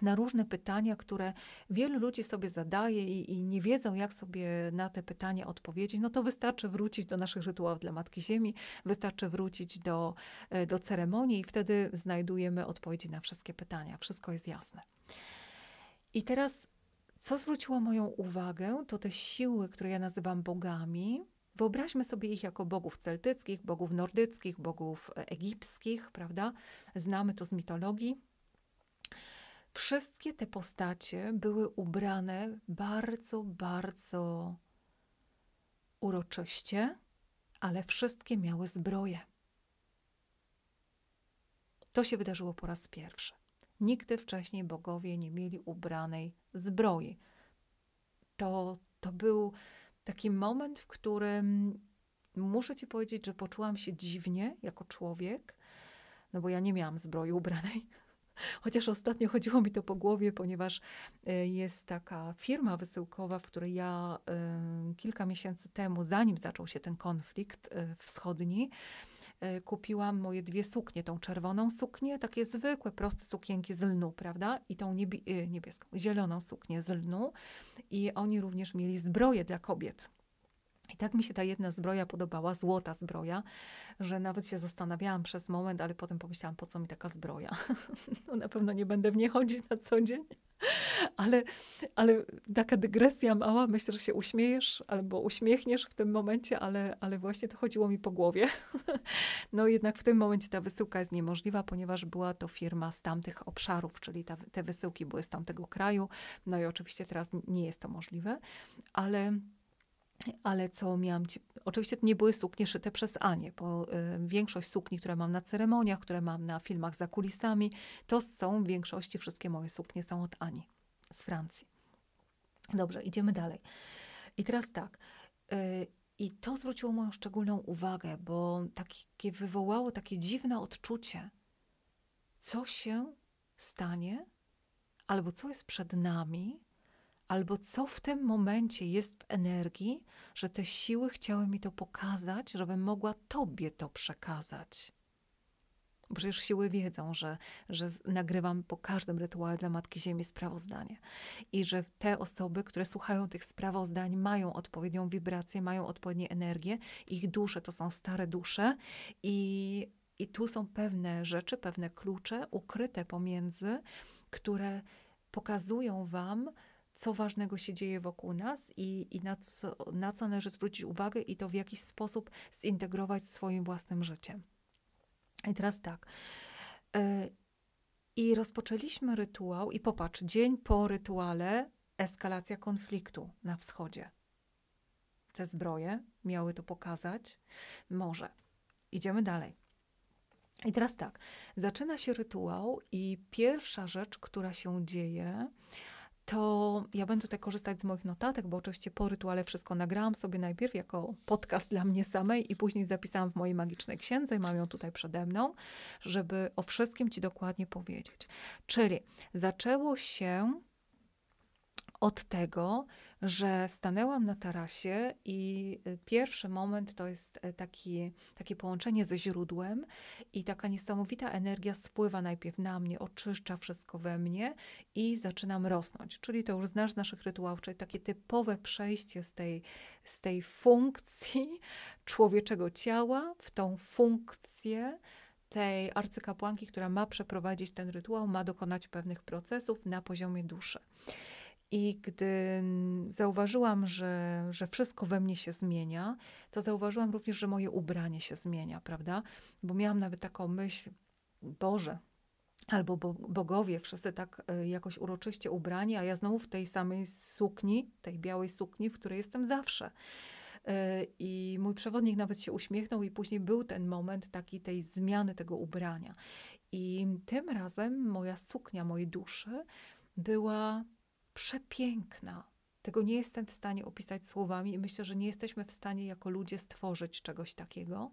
na różne pytania, które wielu ludzi sobie zadaje i, i, nie wiedzą, jak sobie na te pytania odpowiedzieć, no to wystarczy wrócić do naszych rytuałów dla Matki Ziemi, wystarczy wrócić do, e, do ceremonii i wtedy znajdujemy odpowiedzi na wszystkie pytania. Wszystko jest jasne. I teraz, co zwróciło moją uwagę, to te siły, które ja nazywam bogami. Wyobraźmy sobie ich jako bogów celtyckich, bogów nordyckich, bogów e, egipskich, prawda? Znamy to z mitologii Wszystkie te postacie były ubrane bardzo, bardzo uroczyście, ale wszystkie miały zbroje. To się wydarzyło po raz pierwszy. Nigdy wcześniej bogowie nie mieli ubranej zbroi. To, to był taki moment, w którym muszę ci powiedzieć, że poczułam się dziwnie jako człowiek, no bo ja nie miałam zbroi ubranej Chociaż ostatnio chodziło mi to po głowie, ponieważ e, jest taka firma wysyłkowa, w której ja e, kilka miesięcy temu, zanim zaczął się ten konflikt e, wschodni, kupiłam moje dwie suknie. Tą czerwoną suknię, takie zwykłe, proste sukienki z lnu, prawda? I tą niebieską, zieloną suknię z lnu. I oni również mieli zbroję dla kobiet. I tak mi się ta jedna zbroja podobała, złota zbroja, że nawet się zastanawiałam przez moment, ale potem pomyślałam, po co mi taka zbroja? no na pewno nie będę w nie chodzić na co dzień. Ale, ale taka dygresja mała, myślę, że się uśmiejesz albo uśmiechniesz w tym momencie, ale, ale właśnie to chodziło mi po głowie. No jednak w tym momencie ta wysyłka jest niemożliwa, ponieważ była to firma z tamtych obszarów, czyli ta, te wysyłki były z tamtego kraju. No i oczywiście teraz nie jest to możliwe, ale ale co miałam ci... Oczywiście to nie były suknie szyte przez Anię, bo y, większość sukni, które mam na ceremoniach, które mam na filmach za kulisami, to są w większości wszystkie moje suknie są od Ani z Francji. Dobrze, idziemy dalej. I teraz tak. Y, I to zwróciło moją szczególną uwagę, bo takie wywołało takie dziwne odczucie, co się stanie, albo co jest przed nami, albo co w tym momencie jest w energii, że te siły chciały mi to pokazać, żebym mogła Tobie to przekazać. Bo przecież siły wiedzą, że, że nagrywam po każdym rytuale dla Matki Ziemi sprawozdanie. I że te osoby, które słuchają tych sprawozdań, mają odpowiednią wibrację, mają odpowiednią energię. Ich dusze to są stare dusze i i tu są pewne rzeczy, pewne klucze ukryte pomiędzy, które pokazują Wam, co ważnego się dzieje wokół nas i, i na, co, na co należy zwrócić uwagę i to w jakiś sposób zintegrować z swoim własnym życiem. I teraz tak. Y, I rozpoczęliśmy rytuał, i popatrz, dzień po rytuale eskalacja konfliktu na wschodzie. Te zbroje miały to pokazać. Może. Idziemy dalej. I teraz tak. Zaczyna się rytuał, i pierwsza rzecz, która się dzieje, to ja będę tutaj korzystać z moich notatek, bo oczywiście po rytuale wszystko nagrałam sobie najpierw jako podcast dla mnie samej i później zapisałam w mojej magicznej księdze i mam ją tutaj przede mną, żeby o wszystkim Ci dokładnie powiedzieć. Czyli zaczęło się od tego, że stanęłam na tarasie i y, pierwszy moment to jest y, taki, takie połączenie ze źródłem i taka niesamowita energia spływa najpierw na mnie, oczyszcza wszystko we mnie i zaczynam rosnąć. Czyli to już znasz naszych rytuałów, czyli takie typowe przejście z tej, z tej funkcji człowieczego ciała w tą funkcję tej arcykapłanki, która ma przeprowadzić ten rytuał, ma dokonać pewnych procesów na poziomie duszy. I gdy zauważyłam, że, że wszystko we mnie się zmienia, to zauważyłam również, że moje ubranie się zmienia, prawda? Bo miałam nawet taką myśl, Boże, albo bogowie, wszyscy tak e, jakoś uroczyście ubrani, a ja znowu w tej samej sukni, tej białej sukni, w której jestem zawsze. E, I mój przewodnik nawet się uśmiechnął, i później był ten moment taki tej zmiany tego ubrania. I tym razem moja suknia mojej duszy była przepiękna. Tego nie jestem w stanie opisać słowami i myślę, że nie jesteśmy w stanie jako ludzie stworzyć czegoś takiego.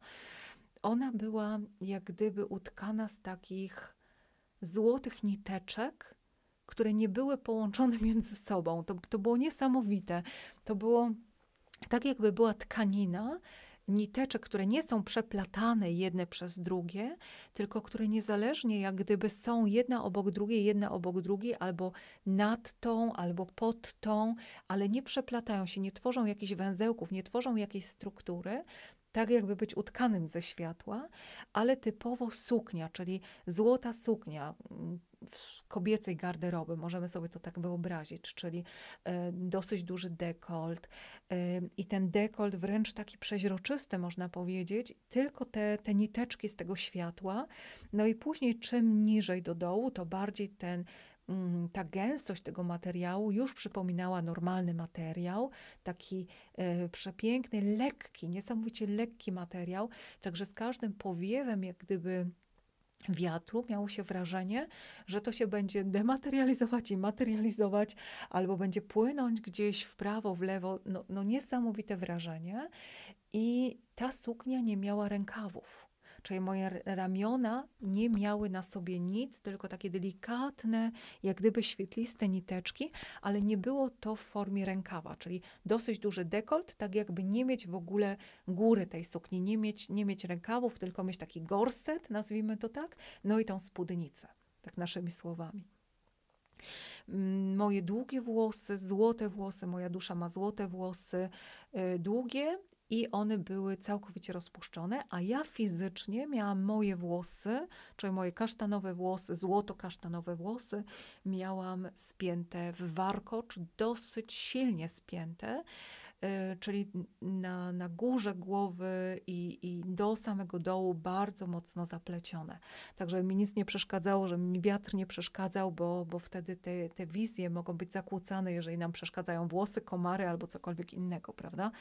Ona była jak gdyby utkana z takich złotych niteczek, które nie były połączone między sobą. To, to było niesamowite. To było tak, jakby była tkanina, niteczek, które nie są przeplatane jedne przez drugie, tylko które niezależnie jak gdyby są jedna obok drugiej, jedna obok drugiej, albo nad tą, albo pod tą, ale nie przeplatają się, nie tworzą jakichś węzełków, nie tworzą jakiejś struktury, tak jakby być utkanym ze światła, ale typowo suknia, czyli złota suknia mm, kobiecej garderoby, możemy sobie to tak wyobrazić, czyli e, dosyć duży dekolt e, i ten dekolt wręcz taki przeźroczysty, można powiedzieć, tylko te, te niteczki z tego światła, no i później czym niżej do dołu, to bardziej ten Mm, ta gęstość tego materiału już przypominała normalny materiał, taki e, przepiękny, lekki, niesamowicie lekki materiał. Także z każdym powiewem, jak gdyby wiatru, miało się wrażenie, że to się będzie dematerializować i materializować, albo będzie płynąć gdzieś w prawo, w lewo. No, no niesamowite wrażenie. I ta suknia nie miała rękawów raczej moje ramiona nie miały na sobie nic, tylko takie delikatne, jak gdyby świetliste niteczki, ale nie było to w formie rękawa, czyli dosyć duży dekolt, tak jakby nie mieć w ogóle góry tej sukni, nie mieć, nie mieć rękawów, tylko mieć taki gorset, nazwijmy to tak, no i tą spódnicę, tak naszymi słowami. Mm, moje długie włosy, złote włosy, moja dusza ma złote włosy, y, długie i one były całkowicie rozpuszczone, a ja fizycznie miałam moje włosy, czyli moje kasztanowe włosy, złoto-kasztanowe włosy, miałam spięte w warkocz, dosyć silnie spięte, y, czyli na, na górze głowy i, i do samego dołu bardzo mocno zaplecione. Także mi nic nie przeszkadzało, że mi wiatr nie przeszkadzał, bo, bo wtedy te, te wizje mogą być zakłócane, jeżeli nam przeszkadzają włosy, komary albo cokolwiek innego, prawda?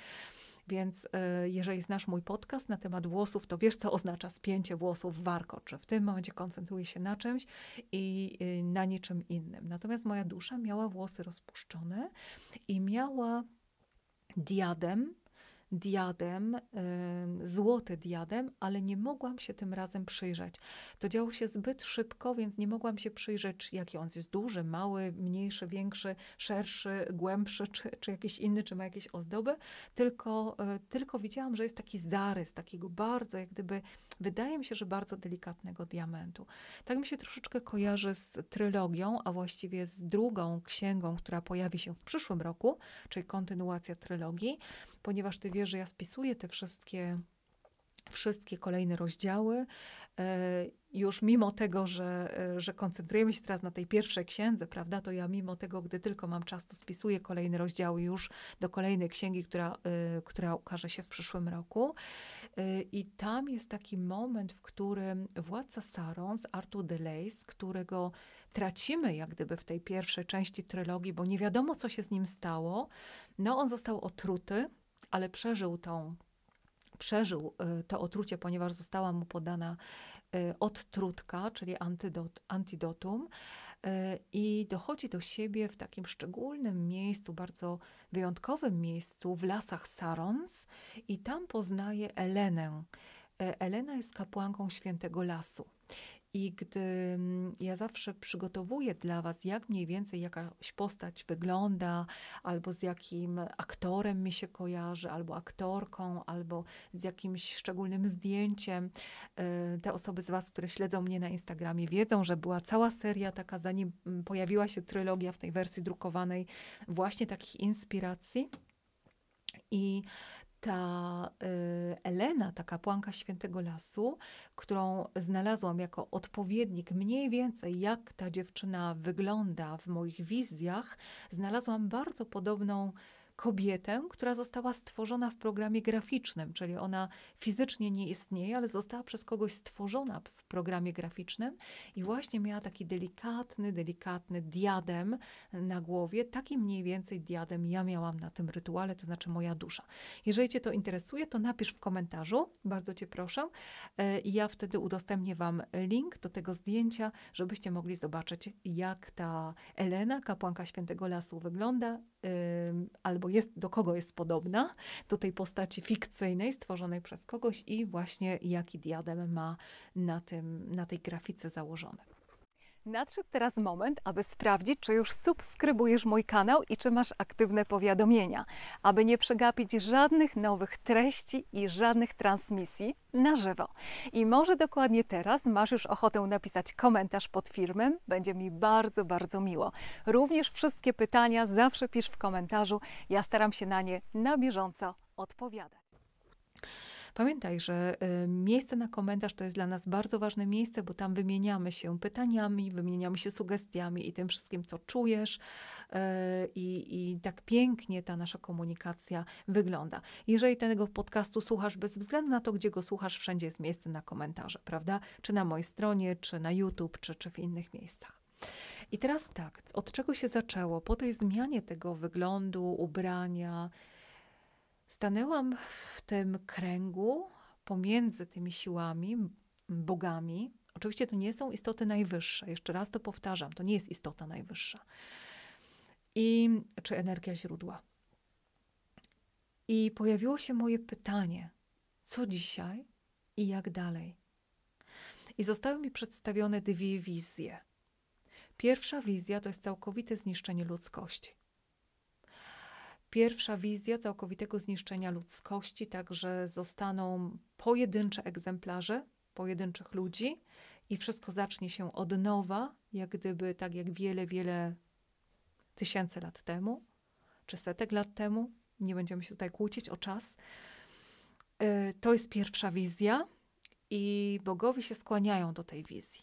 Więc e, jeżeli znasz mój podcast na temat włosów, to wiesz, co oznacza spięcie włosów w warkocz. W tym momencie koncentruję się na czymś i y, na niczym innym. Natomiast moja dusza miała włosy rozpuszczone i miała diadem diadem, złoty diadem, ale nie mogłam się tym razem przyjrzeć. To działo się zbyt szybko, więc nie mogłam się przyjrzeć, jaki on jest duży, mały, mniejszy, większy, szerszy, głębszy, czy, czy jakiś inny, czy ma jakieś ozdoby, tylko, e, tylko widziałam, że jest taki zarys, takiego bardzo, jak gdyby, wydaje mi się, że bardzo delikatnego diamentu. Tak mi się troszeczkę kojarzy z trylogią, a właściwie z drugą księgą, która pojawi się w przyszłym roku, czyli kontynuacja trylogii, ponieważ ty wiesz, że ja spisuję te wszystkie wszystkie kolejne rozdziały. E, już mimo tego, że, e, że koncentrujemy się teraz na tej pierwszej księdze, prawda, to ja mimo tego, gdy tylko mam czas, to spisuję kolejne rozdziały już do kolejnej księgi, która, e, która ukaże się w przyszłym roku. I tam jest taki moment, w którym władca Sarons, Artur Delays, którego tracimy jak gdyby w tej pierwszej części trylogii, bo nie wiadomo, co się z nim stało, no on został otruty ale przeżył tą przeżył y, to otrucie, ponieważ została mu podana y, odtrutka, czyli antidotum, y, i dochodzi do siebie w takim szczególnym miejscu, bardzo wyjątkowym miejscu, w lasach Sarons, i tam poznaje Elenę. E, Elena jest kapłanką świętego lasu. I gdy mm, ja zawsze przygotowuję dla Was, jak mniej więcej jakaś postać wygląda, albo z jakim aktorem mi się kojarzy, albo aktorką, albo z jakimś szczególnym zdjęciem, y, te osoby z Was, które śledzą mnie na Instagramie, wiedzą, że była cała seria taka, zanim mm, pojawiła się trylogia w tej wersji drukowanej, właśnie takich inspiracji. I ta y, Elena, ta kapłanka Świętego Lasu, którą znalazłam jako odpowiednik mniej więcej jak ta dziewczyna wygląda w moich wizjach, znalazłam bardzo podobną kobietę, która została stworzona w programie graficznym, czyli ona fizycznie nie istnieje, ale została przez kogoś stworzona w programie graficznym i właśnie miała taki delikatny, delikatny diadem na głowie. Taki mniej więcej diadem ja miałam na tym rytuale, to znaczy moja dusza. Jeżeli Cię to interesuje, to napisz w komentarzu, bardzo Cię proszę. E, I ja wtedy udostępnię Wam link do tego zdjęcia, żebyście mogli zobaczyć, jak ta Elena, kapłanka Świętego Lasu, wygląda, albo albo jest, do kogo jest podobna, do tej postaci fikcyjnej stworzonej przez kogoś i właśnie jaki diadem ma na, tym, na tej grafice założony. Nadszedł teraz moment, aby sprawdzić, czy już subskrybujesz mój kanał i czy masz aktywne powiadomienia. Aby nie przegapić żadnych nowych treści i żadnych transmisji na żywo. I może dokładnie teraz masz już ochotę napisać komentarz pod filmem. Będzie mi bardzo, bardzo miło. Również wszystkie pytania zawsze pisz w komentarzu. Ja staram się na nie na bieżąco odpowiadać. Pamiętaj, że y, miejsce na komentarz to jest dla nas bardzo ważne miejsce, bo tam wymieniamy się pytaniami, wymieniamy się sugestiami i tym wszystkim, co czujesz. Y, I, i tak pięknie ta nasza komunikacja wygląda. Jeżeli tego podcastu słuchasz bez względu na to, gdzie go słuchasz, wszędzie jest miejsce na komentarze, prawda? Czy na mojej stronie, czy na YouTube, czy, czy w innych miejscach. I teraz tak, od czego się zaczęło? Po tej zmianie tego wyglądu, ubrania, Stanęłam w tym kręgu pomiędzy tymi siłami, bogami. Oczywiście to nie są istoty najwyższe. Jeszcze raz to powtarzam, to nie jest istota najwyższa. I czy energia źródła. I pojawiło się moje pytanie: co dzisiaj i jak dalej? I zostały mi przedstawione dwie wizje. Pierwsza wizja to jest całkowite zniszczenie ludzkości pierwsza wizja całkowitego zniszczenia ludzkości, także zostaną pojedyncze egzemplarze pojedynczych ludzi i wszystko zacznie się od nowa, jak gdyby tak jak wiele, wiele tysięcy lat temu, czy setek lat temu. Nie będziemy się tutaj kłócić o czas. Y, to jest pierwsza wizja i bogowie się skłaniają do tej wizji.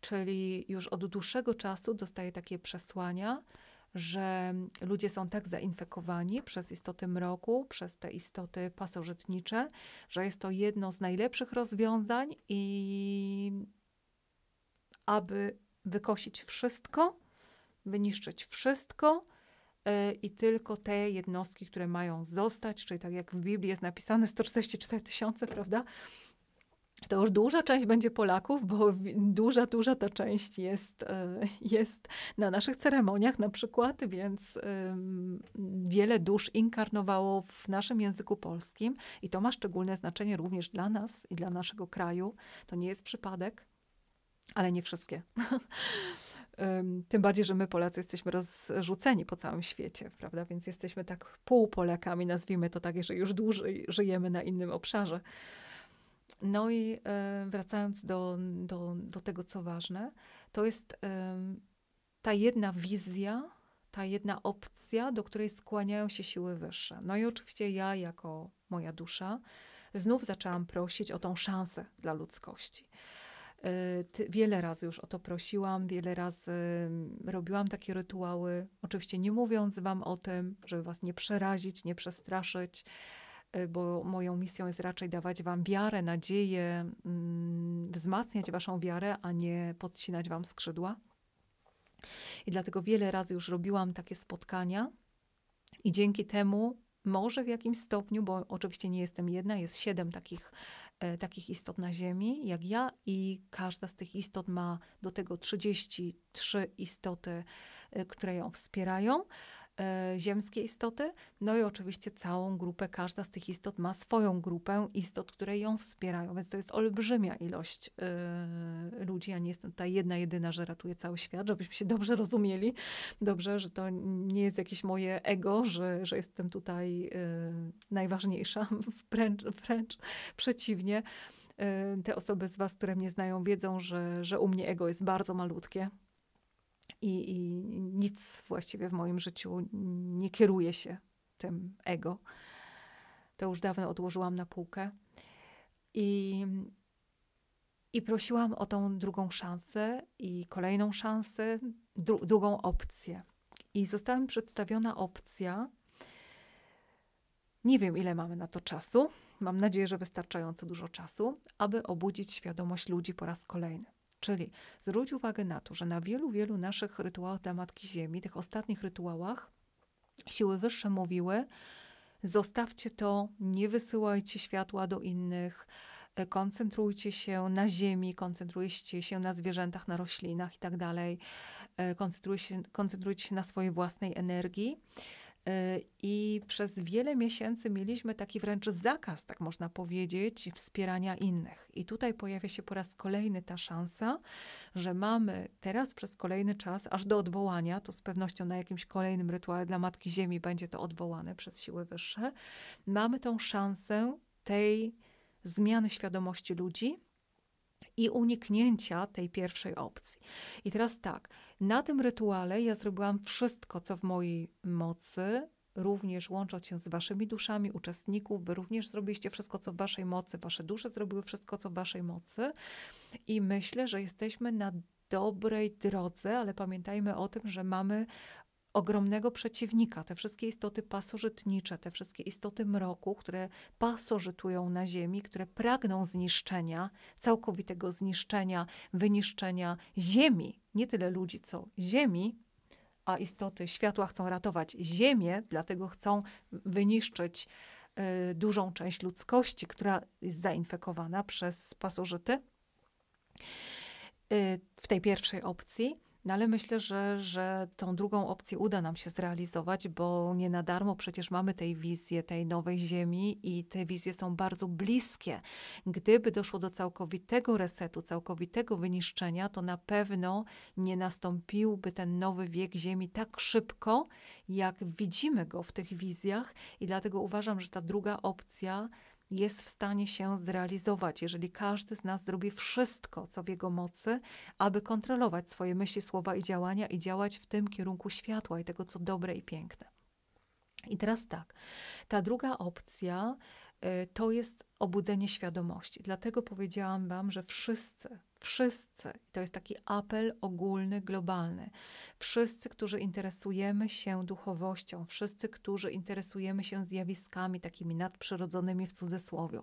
Czyli już od dłuższego czasu dostaje takie przesłania że ludzie są tak zainfekowani przez istoty mroku, przez te istoty pasożytnicze, że jest to jedno z najlepszych rozwiązań i aby wykosić wszystko, wyniszczyć wszystko, y, i tylko te jednostki, które mają zostać, czyli tak jak w Biblii jest napisane 144 tysiące, prawda? to już duża część będzie Polaków, bo duża, duża ta część jest, e, jest na naszych ceremoniach na przykład, więc wiele dusz inkarnowało w naszym języku polskim i to ma szczególne znaczenie również dla nas i dla naszego kraju. To nie jest przypadek, ale nie wszystkie. Tym bardziej, że my Polacy jesteśmy rozrzuceni po całym świecie, prawda? Więc jesteśmy tak półpolakami, nazwijmy to tak, że już dłużej żyjemy na innym obszarze. No i e, wracając do, do, do tego, co ważne, to jest e, ta jedna wizja, ta jedna opcja, do której skłaniają się siły wyższe. No i oczywiście ja, jako moja dusza, znów zaczęłam prosić o tą szansę dla ludzkości. E, wiele razy już o to prosiłam, wiele razy mm, robiłam takie rytuały, oczywiście nie mówiąc wam o tym, żeby was nie przerazić, nie przestraszyć, Y, bo moją misją jest raczej dawać Wam wiarę, nadzieję, mm, wzmacniać Waszą wiarę, a nie podcinać Wam skrzydła. I dlatego wiele razy już robiłam takie spotkania i dzięki temu może w jakimś stopniu, bo oczywiście nie jestem jedna, jest siedem takich, e, takich istot na Ziemi jak ja, i każda z tych istot ma do tego 33 istoty, e, które ją wspierają. E, ziemskie istoty, no i oczywiście całą grupę, każda z tych istot ma swoją grupę istot, które ją wspierają, więc to jest olbrzymia ilość e, ludzi. Ja nie jestem tutaj jedna, jedyna, że ratuje cały świat, żebyśmy się dobrze rozumieli, dobrze, że to nie jest jakieś moje ego, że, że jestem tutaj e, najważniejsza, wręcz, wręcz przeciwnie. te osoby z Was, które mnie znają, wiedzą, że, że u mnie ego jest bardzo malutkie, i, i nic właściwie w moim życiu nie kieruje się tym ego. To już dawno odłożyłam na półkę. I, i prosiłam o tą drugą szansę i kolejną szansę, dru drugą opcję. I została mi przedstawiona opcja. Nie wiem, ile mamy na to czasu. Mam nadzieję, że wystarczająco dużo czasu, aby obudzić świadomość ludzi po raz kolejny. Czyli zwróć uwagę na to, że na wielu, wielu naszych rytuałach dla Matki Ziemi, tych ostatnich rytuałach, siły wyższe mówiły, zostawcie to, nie wysyłajcie światła do innych, e, koncentrujcie się na ziemi, koncentrujcie się na zwierzętach, na roślinach i tak dalej, e, koncentrujcie się na swojej własnej energii. E, I przez wiele miesięcy mieliśmy taki wręcz zakaz, tak można powiedzieć, wspierania innych. I tutaj pojawia się po raz kolejny ta szansa, że mamy teraz przez kolejny czas, aż do odwołania, to z pewnością na jakimś kolejnym rytuale dla Matki Ziemi będzie to odwołane przez siły wyższe, mamy tą szansę tej zmiany świadomości ludzi i uniknięcia tej pierwszej opcji. I teraz tak, na tym rytuale ja zrobiłam wszystko, co w mojej mocy, również łącząc się z waszymi duszami, uczestników. Wy również zrobiliście wszystko, co w waszej mocy, wasze dusze zrobiły wszystko, co w waszej mocy. I myślę, że jesteśmy na dobrej drodze, ale pamiętajmy o tym, że mamy ogromnego przeciwnika. Te wszystkie istoty pasożytnicze, te wszystkie istoty mroku, które pasożytują na Ziemi, które pragną zniszczenia, całkowitego zniszczenia, wyniszczenia Ziemi, nie tyle ludzi, co ziemi, a istoty światła chcą ratować ziemię, dlatego chcą wyniszczyć y, dużą część ludzkości, która jest zainfekowana przez pasożyty. Y, w tej pierwszej opcji no ale myślę, że, że tą drugą opcję uda nam się zrealizować, bo nie na darmo przecież mamy tej wizję tej nowej ziemi i te wizje są bardzo bliskie. Gdyby doszło do całkowitego resetu, całkowitego wyniszczenia, to na pewno nie nastąpiłby ten nowy wiek ziemi tak szybko, jak widzimy go w tych wizjach i dlatego uważam, że ta druga opcja jest w stanie się zrealizować, jeżeli każdy z nas zrobi wszystko, co w jego mocy, aby kontrolować swoje myśli, słowa i działania i działać w tym kierunku światła i tego, co dobre i piękne. I teraz tak, ta druga opcja y, to jest obudzenie świadomości. Dlatego powiedziałam Wam, że wszyscy wszyscy, to jest taki apel ogólny, globalny, wszyscy, którzy interesujemy się duchowością, wszyscy, którzy interesujemy się zjawiskami takimi nadprzyrodzonymi w cudzysłowie,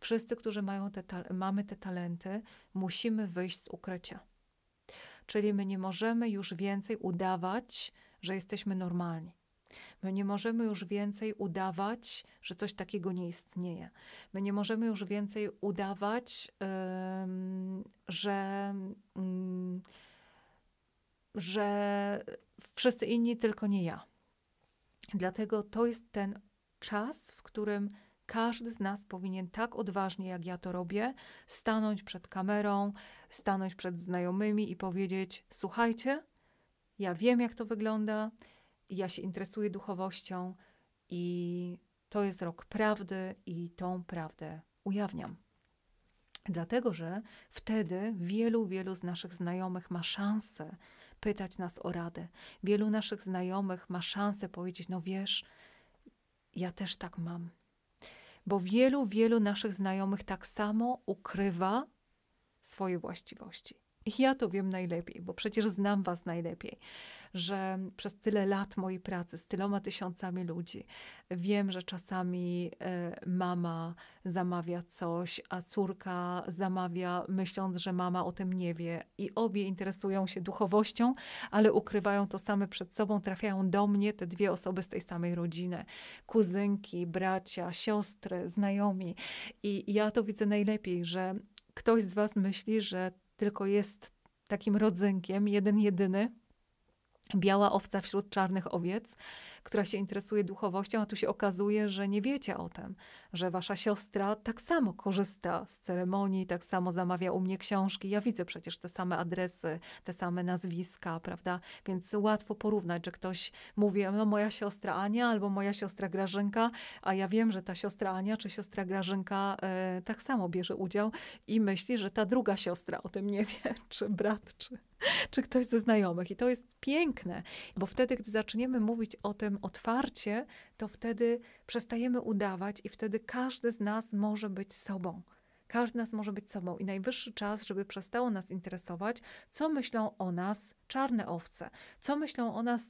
wszyscy, którzy mają te mamy te talenty, musimy wyjść z ukrycia. Czyli my nie możemy już więcej udawać, że jesteśmy normalni My nie możemy już więcej udawać, że coś takiego nie istnieje. My nie możemy już więcej udawać, że, mm, że wszyscy inni, tylko nie ja. Dlatego to jest ten czas, w którym każdy z nas powinien tak odważnie, jak ja to robię, stanąć przed kamerą, stanąć przed znajomymi i powiedzieć: Słuchajcie, ja wiem, jak to wygląda, ja się interesuję duchowością i to jest rok prawdy i tą prawdę ujawniam. Dlatego, że wtedy wielu, wielu z naszych znajomych ma szansę pytać nas o radę. Wielu naszych znajomych ma szansę powiedzieć: No wiesz, ja też tak mam. Bo wielu, wielu naszych znajomych tak samo ukrywa swoje właściwości. ja to wiem najlepiej, bo przecież znam Was najlepiej że przez tyle lat mojej pracy z tyloma tysiącami ludzi wiem, że czasami e, mama zamawia coś, a córka zamawia myśląc, że mama o tym nie wie i obie interesują się duchowością, ale ukrywają to same przed sobą, trafiają do mnie te dwie osoby z tej samej rodziny. Kuzynki, bracia, siostry, znajomi. I ja to widzę najlepiej, że ktoś z was myśli, że tylko jest takim rodzynkiem, jeden jedyny, biała owca wśród czarnych owiec która się interesuje duchowością, a tu się okazuje, że nie wiecie o tym, że wasza siostra tak samo korzysta z ceremonii, tak samo zamawia u mnie książki. Ja widzę przecież te same adresy, te same nazwiska, prawda? Więc łatwo porównać, że ktoś mówi, no, moja siostra Ania albo moja siostra Grażynka, a ja wiem, że ta siostra Ania czy siostra Grażynka e, tak samo bierze udział i myśli, że ta druga siostra o tym nie wie, czy brat, czy, czy ktoś ze znajomych. I to jest piękne, bo wtedy, gdy zaczniemy mówić o tym, tym otwarcie, to wtedy przestajemy udawać i wtedy każdy z nas może być sobą. Każdy nas może być sobą i najwyższy czas, żeby przestało nas interesować, co myślą o nas czarne owce, co myślą o nas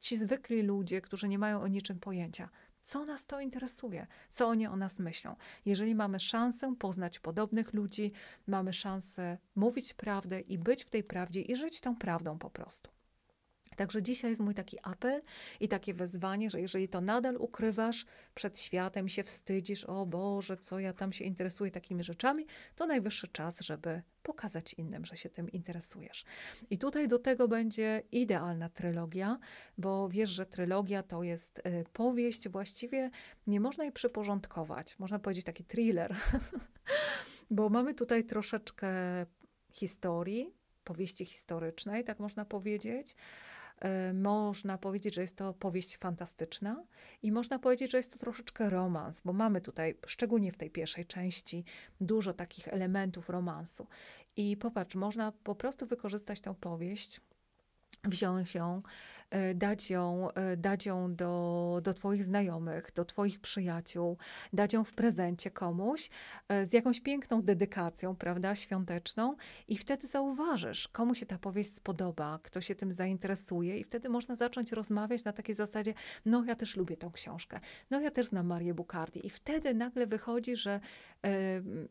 ci zwykli ludzie, którzy nie mają o niczym pojęcia. Co nas to interesuje? Co oni o nas myślą? Jeżeli mamy szansę poznać podobnych ludzi, mamy szansę mówić prawdę i być w tej prawdzie i żyć tą prawdą po prostu. Także dzisiaj jest mój taki apel i takie wezwanie, że jeżeli to nadal ukrywasz przed światem, się wstydzisz, o Boże, co ja tam się interesuję takimi rzeczami, to najwyższy czas, żeby pokazać innym, że się tym interesujesz. I tutaj do tego będzie idealna trylogia, bo wiesz, że trylogia to jest y, powieść, właściwie nie można jej przyporządkować. Można powiedzieć taki thriller, bo mamy tutaj troszeczkę historii, powieści historycznej, tak można powiedzieć E, można powiedzieć, że jest to powieść fantastyczna i można powiedzieć, że jest to troszeczkę romans, bo mamy tutaj, szczególnie w tej pierwszej części, dużo takich elementów romansu. I popatrz, można po prostu wykorzystać tą powieść, wziąć ją E, dać ją, e, dać ją do, do Twoich znajomych, do Twoich przyjaciół, dać ją w prezencie komuś e, z jakąś piękną dedykacją, prawda, świąteczną, i wtedy zauważysz, komu się ta powieść spodoba, kto się tym zainteresuje, i wtedy można zacząć rozmawiać na takiej zasadzie: No, ja też lubię tą książkę, no, ja też znam Marię Bukardi, i wtedy nagle wychodzi, że. Yy,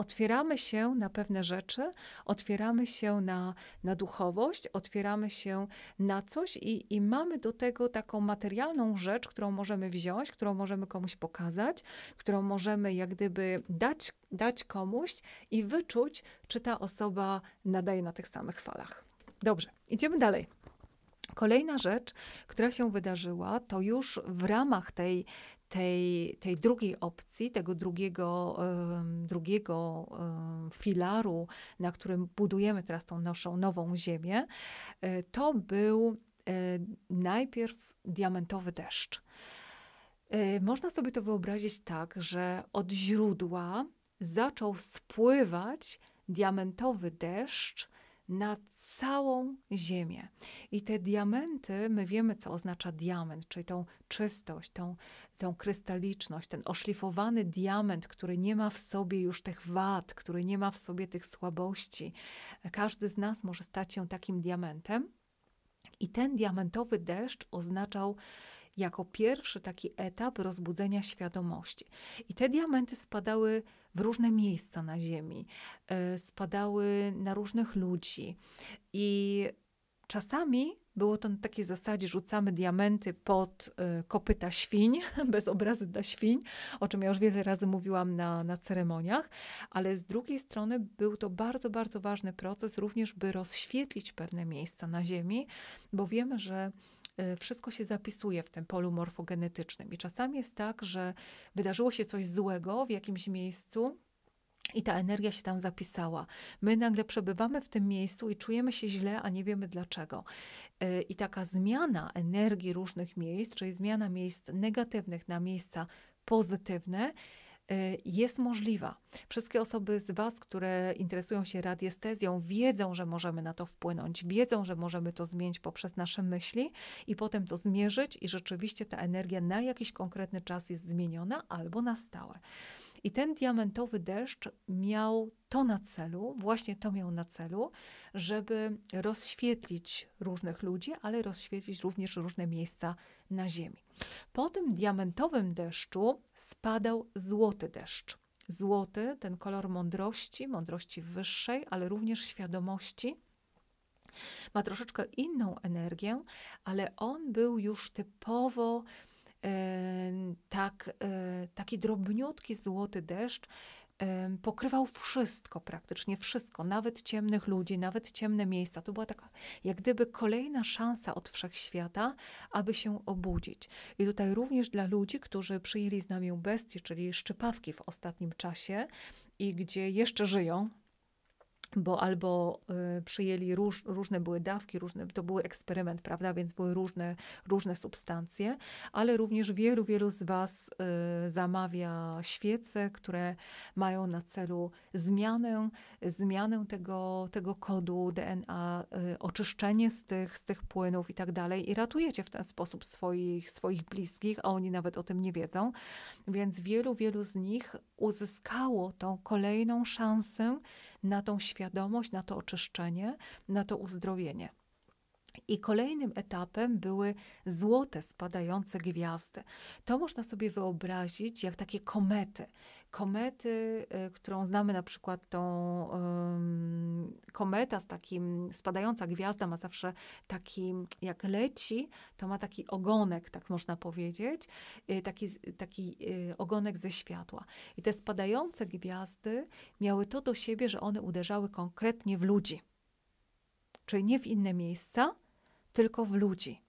otwieramy się na pewne rzeczy, otwieramy się na, na duchowość, otwieramy się na coś i, i mamy do tego taką materialną rzecz, którą możemy wziąć, którą możemy komuś pokazać, którą możemy jak gdyby dać, dać komuś i wyczuć, czy ta osoba nadaje na tych samych falach. Dobrze, idziemy dalej. Kolejna rzecz, która się wydarzyła, to już w ramach tej, tej, tej drugiej opcji, tego drugiego, drugiego filaru, na którym budujemy teraz tą naszą nową ziemię, e, to był e, najpierw diamentowy deszcz. E, można sobie to wyobrazić tak, że od źródła zaczął spływać diamentowy deszcz na całą ziemię. I te diamenty, my wiemy, co oznacza diament, czyli tą czystość, tą, tą krystaliczność, ten oszlifowany diament, który nie ma w sobie już tych wad, który nie ma w sobie tych słabości. Każdy z nas może stać się takim diamentem. I ten diamentowy deszcz oznaczał jako pierwszy taki etap rozbudzenia świadomości. I te diamenty spadały w różne miejsca na Ziemi, e, spadały na różnych ludzi. I czasami było to na takiej zasadzie, rzucamy diamenty pod e, kopyta świń, bez obrazy dla świń, o czym ja już wiele razy mówiłam na, na ceremoniach, ale z drugiej strony był to bardzo, bardzo ważny proces, również by rozświetlić pewne miejsca na Ziemi, bo wiemy, że Y, wszystko się zapisuje w tym polu morfogenetycznym. I czasami jest tak, że wydarzyło się coś złego w jakimś miejscu, i ta energia się tam zapisała. My nagle przebywamy w tym miejscu i czujemy się źle, a nie wiemy dlaczego. Y, I taka zmiana energii różnych miejsc, czyli zmiana miejsc negatywnych na miejsca pozytywne, Y, jest możliwa. Wszystkie osoby z Was, które interesują się radiestezją, wiedzą, że możemy na to wpłynąć, wiedzą, że możemy to zmienić poprzez nasze myśli i potem to zmierzyć i rzeczywiście ta energia na jakiś konkretny czas jest zmieniona albo na stałe. I ten diamentowy deszcz miał to na celu, właśnie to miał na celu, żeby rozświetlić różnych ludzi, ale rozświetlić również różne miejsca na ziemi. Po tym diamentowym deszczu spadał złoty deszcz. Złoty, ten kolor mądrości, mądrości wyższej, ale również świadomości. Ma troszeczkę inną energię, ale on był już typowo e, tak, e, taki drobniutki złoty deszcz, pokrywał wszystko, praktycznie wszystko, nawet ciemnych ludzi, nawet ciemne miejsca. To była taka jak gdyby kolejna szansa od wszechświata, aby się obudzić. I tutaj również dla ludzi, którzy przyjęli nami bestie, czyli szczypawki w ostatnim czasie i gdzie jeszcze żyją, bo albo y, przyjęli róż, różne były dawki, różne, to był eksperyment, prawda, więc były różne, różne substancje, ale również wielu, wielu z Was y, zamawia świece, które mają na celu zmianę, zmianę tego, tego kodu DNA, y, oczyszczenie z tych, z tych płynów i tak dalej i ratujecie w ten sposób swoich, swoich bliskich, a oni nawet o tym nie wiedzą, więc wielu, wielu z nich uzyskało tą kolejną szansę na tą świadomość, na to oczyszczenie, na to uzdrowienie. I kolejnym etapem były złote spadające gwiazdy. To można sobie wyobrazić jak takie komety komety, y, którą znamy na przykład tą um, kometa z takim, spadająca gwiazda ma zawsze taki, jak leci, to ma taki ogonek, tak można powiedzieć, y, taki, taki y, ogonek ze światła. I te spadające gwiazdy miały to do siebie, że one uderzały konkretnie w ludzi. Czyli nie w inne miejsca, tylko w ludzi.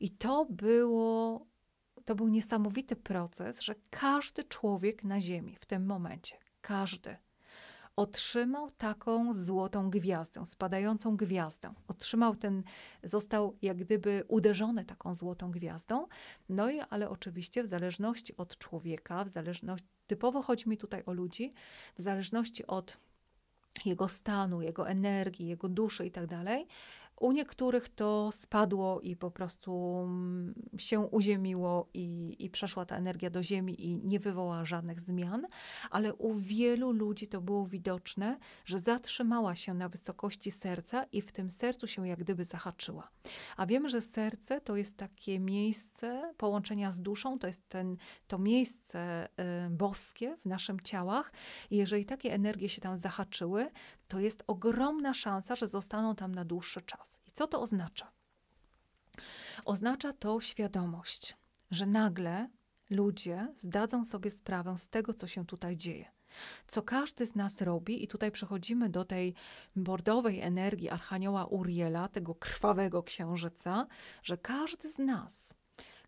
I to było to był niesamowity proces, że każdy człowiek na Ziemi w tym momencie, każdy, otrzymał taką złotą gwiazdę, spadającą gwiazdę. Otrzymał ten, został jak gdyby uderzony taką złotą gwiazdą. No i ale oczywiście w zależności od człowieka, w zależności, typowo chodzi mi tutaj o ludzi, w zależności od jego stanu, jego energii, jego duszy i tak dalej, u niektórych to spadło i po prostu mm, się uziemiło i, i przeszła ta energia do ziemi i nie wywołała żadnych zmian, ale u wielu ludzi to było widoczne, że zatrzymała się na wysokości serca i w tym sercu się jak gdyby zahaczyła. A wiemy, że serce to jest takie miejsce połączenia z duszą, to jest ten, to miejsce y, boskie w naszym ciałach. I jeżeli takie energie się tam zahaczyły, to jest ogromna szansa, że zostaną tam na dłuższy czas. I co to oznacza? Oznacza to świadomość, że nagle ludzie zdadzą sobie sprawę z tego, co się tutaj dzieje. Co każdy z nas robi, i tutaj przechodzimy do tej bordowej energii Archanioła Uriela, tego krwawego księżyca, że każdy z nas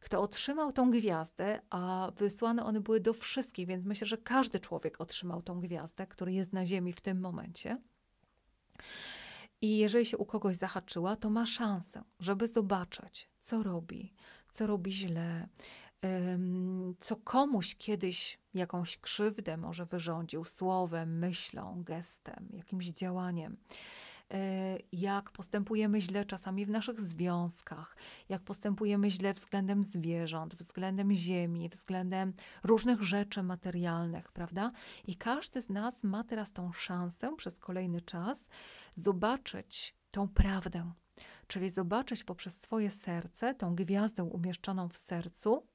kto otrzymał tą gwiazdę, a wysłane one były do wszystkich, więc myślę, że każdy człowiek otrzymał tą gwiazdę, który jest na Ziemi w tym momencie. I jeżeli się u kogoś zahaczyła, to ma szansę, żeby zobaczyć, co robi, co robi źle, co komuś kiedyś jakąś krzywdę może wyrządził słowem, myślą, gestem, jakimś działaniem. E, jak postępujemy źle czasami w naszych związkach, jak postępujemy źle względem zwierząt, względem ziemi, względem różnych rzeczy materialnych, prawda? I każdy z nas ma teraz tą szansę przez kolejny czas zobaczyć tą prawdę, czyli zobaczyć poprzez swoje serce, tą gwiazdę umieszczoną w sercu,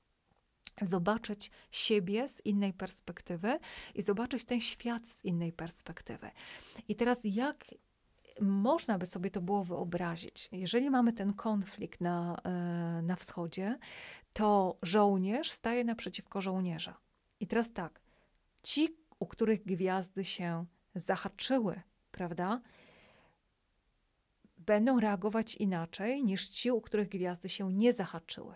zobaczyć siebie z innej perspektywy i zobaczyć ten świat z innej perspektywy. I teraz jak można by sobie to było wyobrazić. Jeżeli mamy ten konflikt na, e, na wschodzie, to żołnierz staje naprzeciwko żołnierza. I teraz tak, ci, u których gwiazdy się zahaczyły, prawda, będą reagować inaczej niż ci, u których gwiazdy się nie zahaczyły.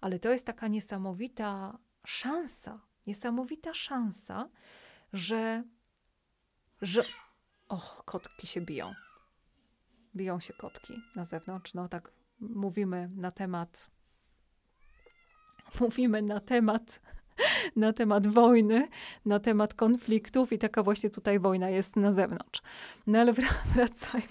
Ale to jest taka niesamowita szansa, niesamowita szansa, że. że... Och, kotki się biją biją się kotki na zewnątrz. No tak mówimy na temat mówimy na temat na temat wojny, na temat konfliktów i taka właśnie tutaj wojna jest na zewnątrz. No ale wracajmy.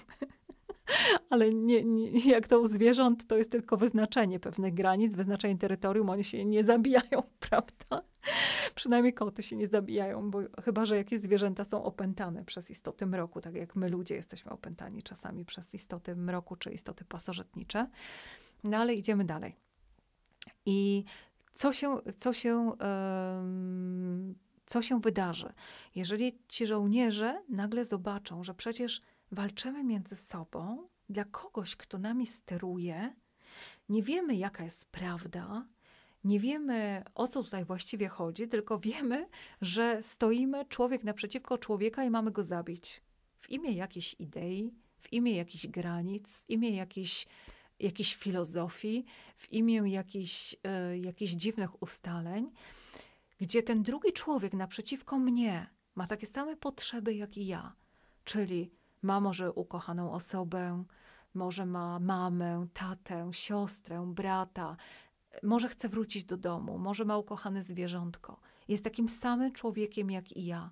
Ale nie, nie, jak to u zwierząt, to jest tylko wyznaczenie pewnych granic, wyznaczenie terytorium, oni się nie zabijają, prawda? Przynajmniej koty się nie zabijają, bo chyba, że jakieś zwierzęta są opętane przez istoty mroku, tak jak my ludzie jesteśmy opętani czasami przez istoty mroku czy istoty pasożytnicze. No ale idziemy dalej. I co się, co się, co się wydarzy, jeżeli ci żołnierze nagle zobaczą, że przecież walczymy między sobą dla kogoś, kto nami steruje, nie wiemy, jaka jest prawda, nie wiemy, o co tutaj właściwie chodzi, tylko wiemy, że stoimy człowiek naprzeciwko człowieka i mamy go zabić. W imię jakiejś idei, w imię jakichś granic, w imię jakiejś, jakiejś filozofii, w imię jakichś, y, e, jakichś dziwnych ustaleń, gdzie ten drugi człowiek naprzeciwko mnie ma takie same potrzeby jak i ja. Czyli ma może ukochaną osobę, może ma mamę, tatę, siostrę, brata, może chce wrócić do domu, może ma ukochane zwierzątko. Jest takim samym człowiekiem jak i ja.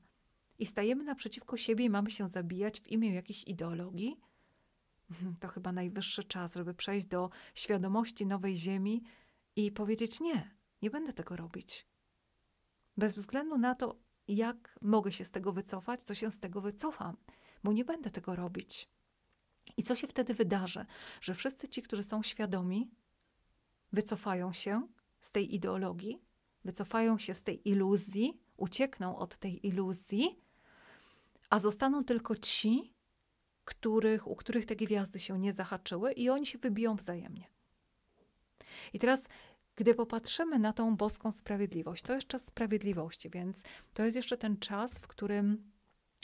I stajemy naprzeciwko siebie i mamy się zabijać w imię jakiejś ideologii? Hmm, to chyba najwyższy czas, żeby przejść do świadomości nowej ziemi i powiedzieć: Nie, nie będę tego robić. Bez względu na to, jak mogę się z tego wycofać, to się z tego wycofam, bo nie będę tego robić. I co się wtedy wydarzy? Że wszyscy ci, którzy są świadomi, wycofają się z tej ideologii, wycofają się z tej iluzji, uciekną od tej iluzji, a zostaną tylko ci, których, u których te gwiazdy się nie zahaczyły i oni się wybiją wzajemnie. I teraz, gdy popatrzymy na tą boską sprawiedliwość, to jest czas sprawiedliwości, więc to jest jeszcze ten czas, w którym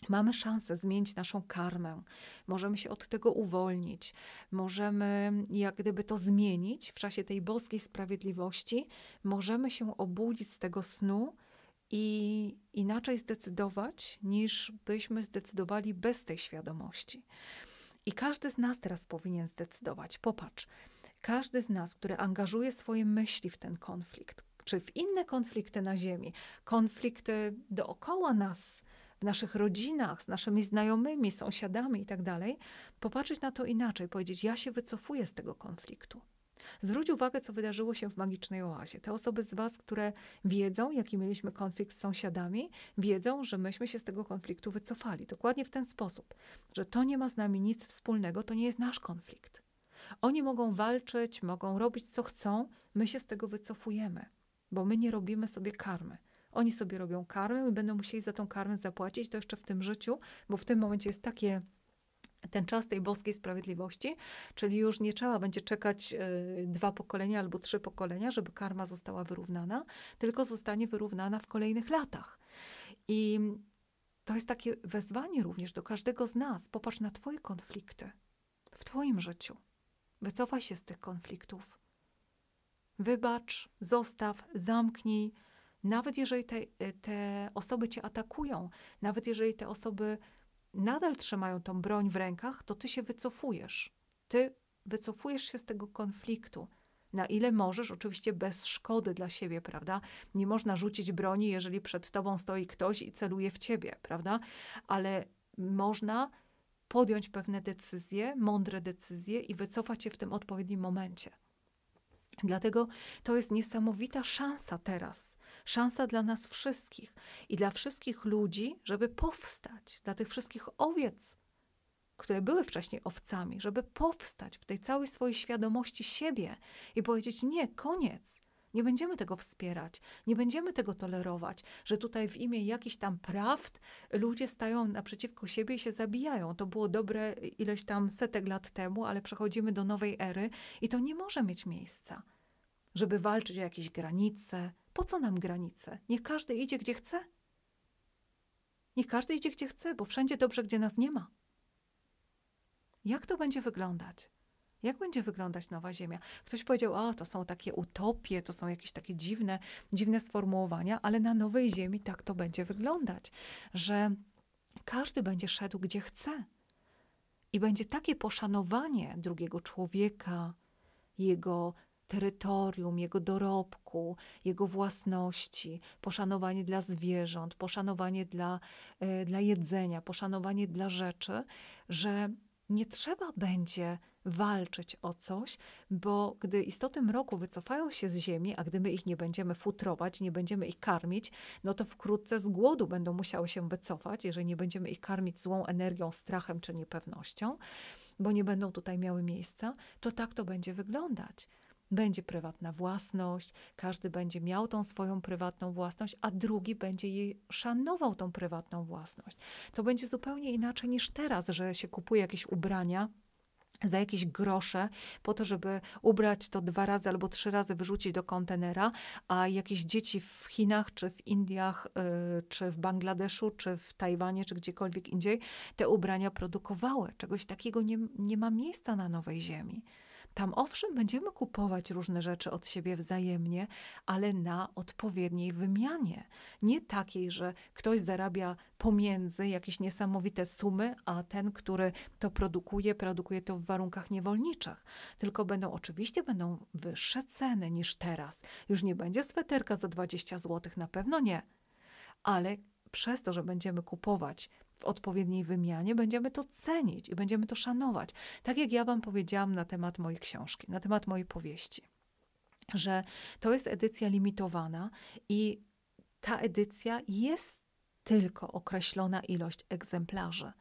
Mamy szansę zmienić naszą karmę, możemy się od tego uwolnić, możemy jak gdyby to zmienić w czasie tej boskiej sprawiedliwości, możemy się obudzić z tego snu i inaczej zdecydować, niż byśmy zdecydowali bez tej świadomości. I każdy z nas teraz powinien zdecydować. Popatrz, każdy z nas, który angażuje swoje myśli w ten konflikt, czy w inne konflikty na Ziemi, konflikty dookoła nas, w naszych rodzinach, z naszymi znajomymi, sąsiadami itd., tak popatrzeć na to inaczej, powiedzieć: Ja się wycofuję z tego konfliktu. Zwróć uwagę, co wydarzyło się w magicznej oazie. Te osoby z Was, które wiedzą, jaki mieliśmy konflikt z sąsiadami, wiedzą, że myśmy się z tego konfliktu wycofali. Dokładnie w ten sposób, że to nie ma z nami nic wspólnego, to nie jest nasz konflikt. Oni mogą walczyć, mogą robić co chcą, my się z tego wycofujemy, bo my nie robimy sobie karmy. Oni sobie robią karmę i będą musieli za tą karmę zapłacić, to jeszcze w tym życiu, bo w tym momencie jest takie ten czas tej boskiej sprawiedliwości, czyli już nie trzeba będzie czekać y, dwa pokolenia albo trzy pokolenia, żeby karma została wyrównana, tylko zostanie wyrównana w kolejnych latach. I to jest takie wezwanie również do każdego z nas. Popatrz na Twoje konflikty w Twoim życiu. Wycofaj się z tych konfliktów. Wybacz, zostaw, zamknij, nawet jeżeli te, e, te osoby cię atakują, nawet jeżeli te osoby nadal trzymają tą broń w rękach, to ty się wycofujesz. Ty wycofujesz się z tego konfliktu. Na ile możesz, oczywiście bez szkody dla siebie, prawda? Nie można rzucić broni, jeżeli przed tobą stoi ktoś i celuje w ciebie, prawda? Ale można podjąć pewne decyzje, mądre decyzje i wycofać się w tym odpowiednim momencie. Dlatego to jest niesamowita szansa teraz, szansa dla nas wszystkich i dla wszystkich ludzi, żeby powstać, dla tych wszystkich owiec, które były wcześniej owcami, żeby powstać w tej całej swojej świadomości siebie i powiedzieć: Nie, koniec. Nie będziemy tego wspierać, nie będziemy tego tolerować, że tutaj w imię jakichś tam prawd ludzie stają naprzeciwko siebie i się zabijają. To było dobre ileś tam setek lat temu, ale przechodzimy do nowej ery i to nie może mieć miejsca. Żeby walczyć o jakieś granice, po co nam granice? Niech każdy idzie gdzie chce. Niech każdy idzie gdzie chce, bo wszędzie dobrze, gdzie nas nie ma. Jak to będzie wyglądać? Jak będzie wyglądać nowa Ziemia? Ktoś powiedział, o, to są takie utopie, to są jakieś takie dziwne, dziwne sformułowania, ale na nowej Ziemi tak to będzie wyglądać, że każdy będzie szedł gdzie chce. I będzie takie poszanowanie drugiego człowieka, jego terytorium, jego dorobku, jego własności, poszanowanie dla zwierząt, poszanowanie dla, e, dla jedzenia, poszanowanie dla rzeczy, że nie trzeba będzie walczyć o coś, bo gdy istoty mroku wycofają się z ziemi, a gdy my ich nie będziemy futrować, nie będziemy ich karmić, no to wkrótce z głodu będą musiały się wycofać, jeżeli nie będziemy ich karmić złą energią, strachem czy niepewnością, bo nie będą tutaj miały miejsca, to tak to będzie wyglądać będzie prywatna własność, każdy będzie miał tą swoją prywatną własność, a drugi będzie jej szanował tą prywatną własność. To będzie zupełnie inaczej niż teraz, że się kupuje jakieś ubrania za jakieś grosze, po to, żeby ubrać to dwa razy albo trzy razy, wyrzucić do kontenera, a jakieś dzieci w Chinach, czy w Indiach, y, czy w Bangladeszu, czy w Tajwanie, czy gdziekolwiek indziej te ubrania produkowały. Czegoś takiego nie, nie ma miejsca na nowej ziemi. Tam owszem, będziemy kupować różne rzeczy od siebie wzajemnie, ale na odpowiedniej wymianie. Nie takiej, że ktoś zarabia pomiędzy jakieś niesamowite sumy, a ten, który to produkuje, produkuje to w warunkach niewolniczych. Tylko będą oczywiście będą wyższe ceny niż teraz. Już nie będzie sweterka za 20 zł, na pewno nie. Ale przez to, że będziemy kupować w odpowiedniej wymianie, będziemy to cenić i będziemy to szanować. Tak jak ja Wam powiedziałam na temat mojej książki, na temat mojej powieści, że to jest edycja limitowana i ta edycja jest tylko określona ilość egzemplarzy.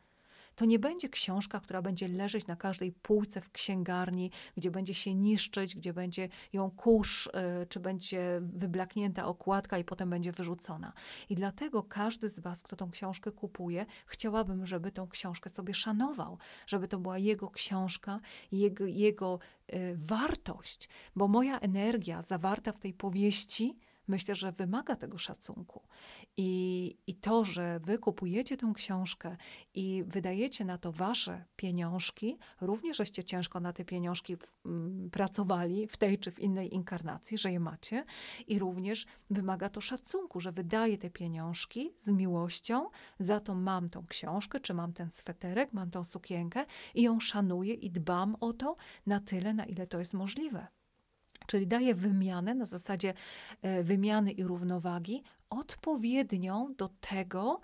To nie będzie książka, która będzie leżeć na każdej półce w księgarni, gdzie będzie się niszczyć, gdzie będzie ją kurz, y, czy będzie wyblaknięta okładka i potem będzie wyrzucona. I dlatego każdy z Was, kto tą książkę kupuje, chciałabym, żeby tą książkę sobie szanował, żeby to była jego książka, jego, jego y, wartość, bo moja energia zawarta w tej powieści, myślę, że wymaga tego szacunku. I, I to, że wy kupujecie tę książkę i wydajecie na to wasze pieniążki, również żeście ciężko na te pieniążki w, m, mm, pracowali w tej czy w innej inkarnacji, że je macie, i również wymaga to szacunku, że wydaję te pieniążki z miłością, za to mam tą książkę, czy mam ten sweterek, mam tą sukienkę i ją szanuję i dbam o to na tyle, na ile to jest możliwe czyli daje wymianę na zasadzie e, wymiany i równowagi odpowiednią do tego,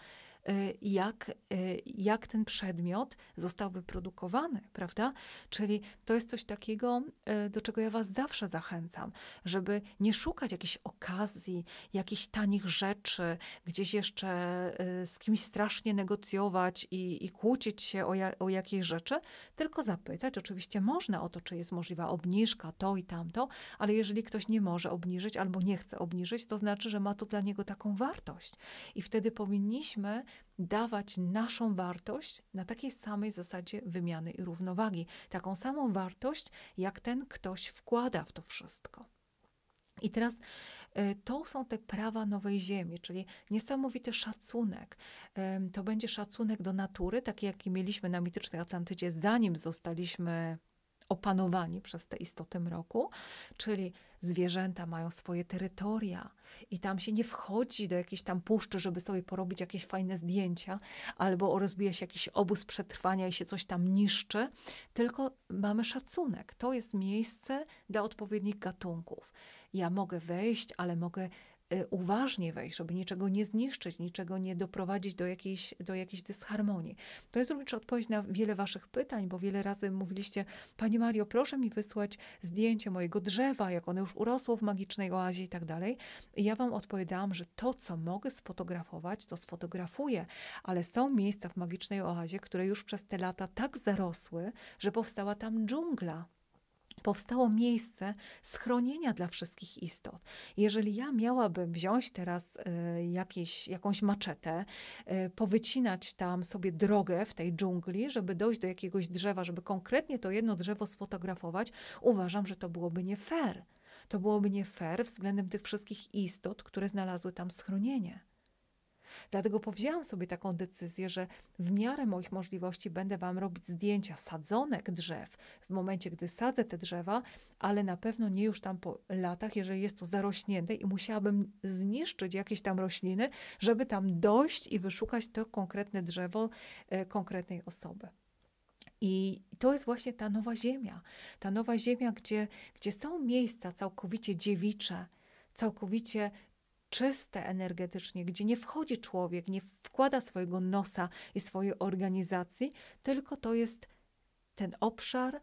Y, jak, y, jak ten przedmiot został wyprodukowany, prawda? Czyli to jest coś takiego, y, do czego ja Was zawsze zachęcam, żeby nie szukać jakichś okazji, jakichś tanich rzeczy, gdzieś jeszcze z kimś strasznie negocjować i, i kłócić się o, ja, o jakiejś rzeczy, tylko zapytać. Oczywiście można o to, czy jest możliwa obniżka, to i tamto, ale jeżeli ktoś nie może obniżyć albo nie chce obniżyć, to znaczy, że ma to dla niego taką wartość. I wtedy powinniśmy dawać naszą wartość na takiej samej zasadzie wymiany i równowagi, taką samą wartość, jak ten ktoś wkłada w to wszystko. I teraz y, to są te prawa nowej ziemi, czyli niesamowity szacunek. To będzie szacunek do natury, taki jaki mieliśmy na mitycznej Atlantydzie, zanim zostaliśmy opanowani przez te istoty mroku, czyli zwierzęta mają swoje terytoria i tam się nie wchodzi do jakiejś tam puszczy, żeby sobie porobić jakieś fajne zdjęcia, albo rozbija się jakiś obóz przetrwania i się coś tam niszczy, tylko mamy szacunek. To jest miejsce dla odpowiednich gatunków. Ja mogę wejść, ale mogę Y, uważnie wejść, żeby niczego nie zniszczyć, niczego nie doprowadzić do jakiejś, do jakiejś dysharmonii. To jest również odpowiedź na wiele Waszych pytań, bo wiele razy mówiliście, Pani Mario, proszę mi wysłać zdjęcie mojego drzewa, jak ono już urosło w magicznej oazie i tak dalej. I ja Wam odpowiadałam, że to, co mogę sfotografować, to sfotografuję, ale są miejsca w magicznej oazie, które już przez te lata tak zarosły, że powstała tam dżungla powstało miejsce schronienia dla wszystkich istot. Jeżeli ja miałabym wziąć teraz e, jakieś, jakąś maczetę, e, powycinać tam sobie drogę w tej dżungli, żeby dojść do jakiegoś drzewa, żeby konkretnie to jedno drzewo sfotografować, uważam, że to byłoby nie fair. To byłoby nie fair względem tych wszystkich istot, które znalazły tam schronienie. Dlatego powzięłam sobie taką decyzję, że w miarę moich możliwości będę Wam robić zdjęcia sadzonek drzew w momencie, gdy sadzę te drzewa, ale na pewno nie już tam po latach, jeżeli jest to zarośnięte i musiałabym zniszczyć jakieś tam rośliny, żeby tam dojść i wyszukać to konkretne drzewo e, konkretnej osoby. I to jest właśnie ta nowa ziemia. Ta nowa ziemia, gdzie, gdzie są miejsca całkowicie dziewicze, całkowicie czyste energetycznie, gdzie nie wchodzi człowiek, nie wkłada swojego nosa i swojej organizacji, tylko to jest ten obszar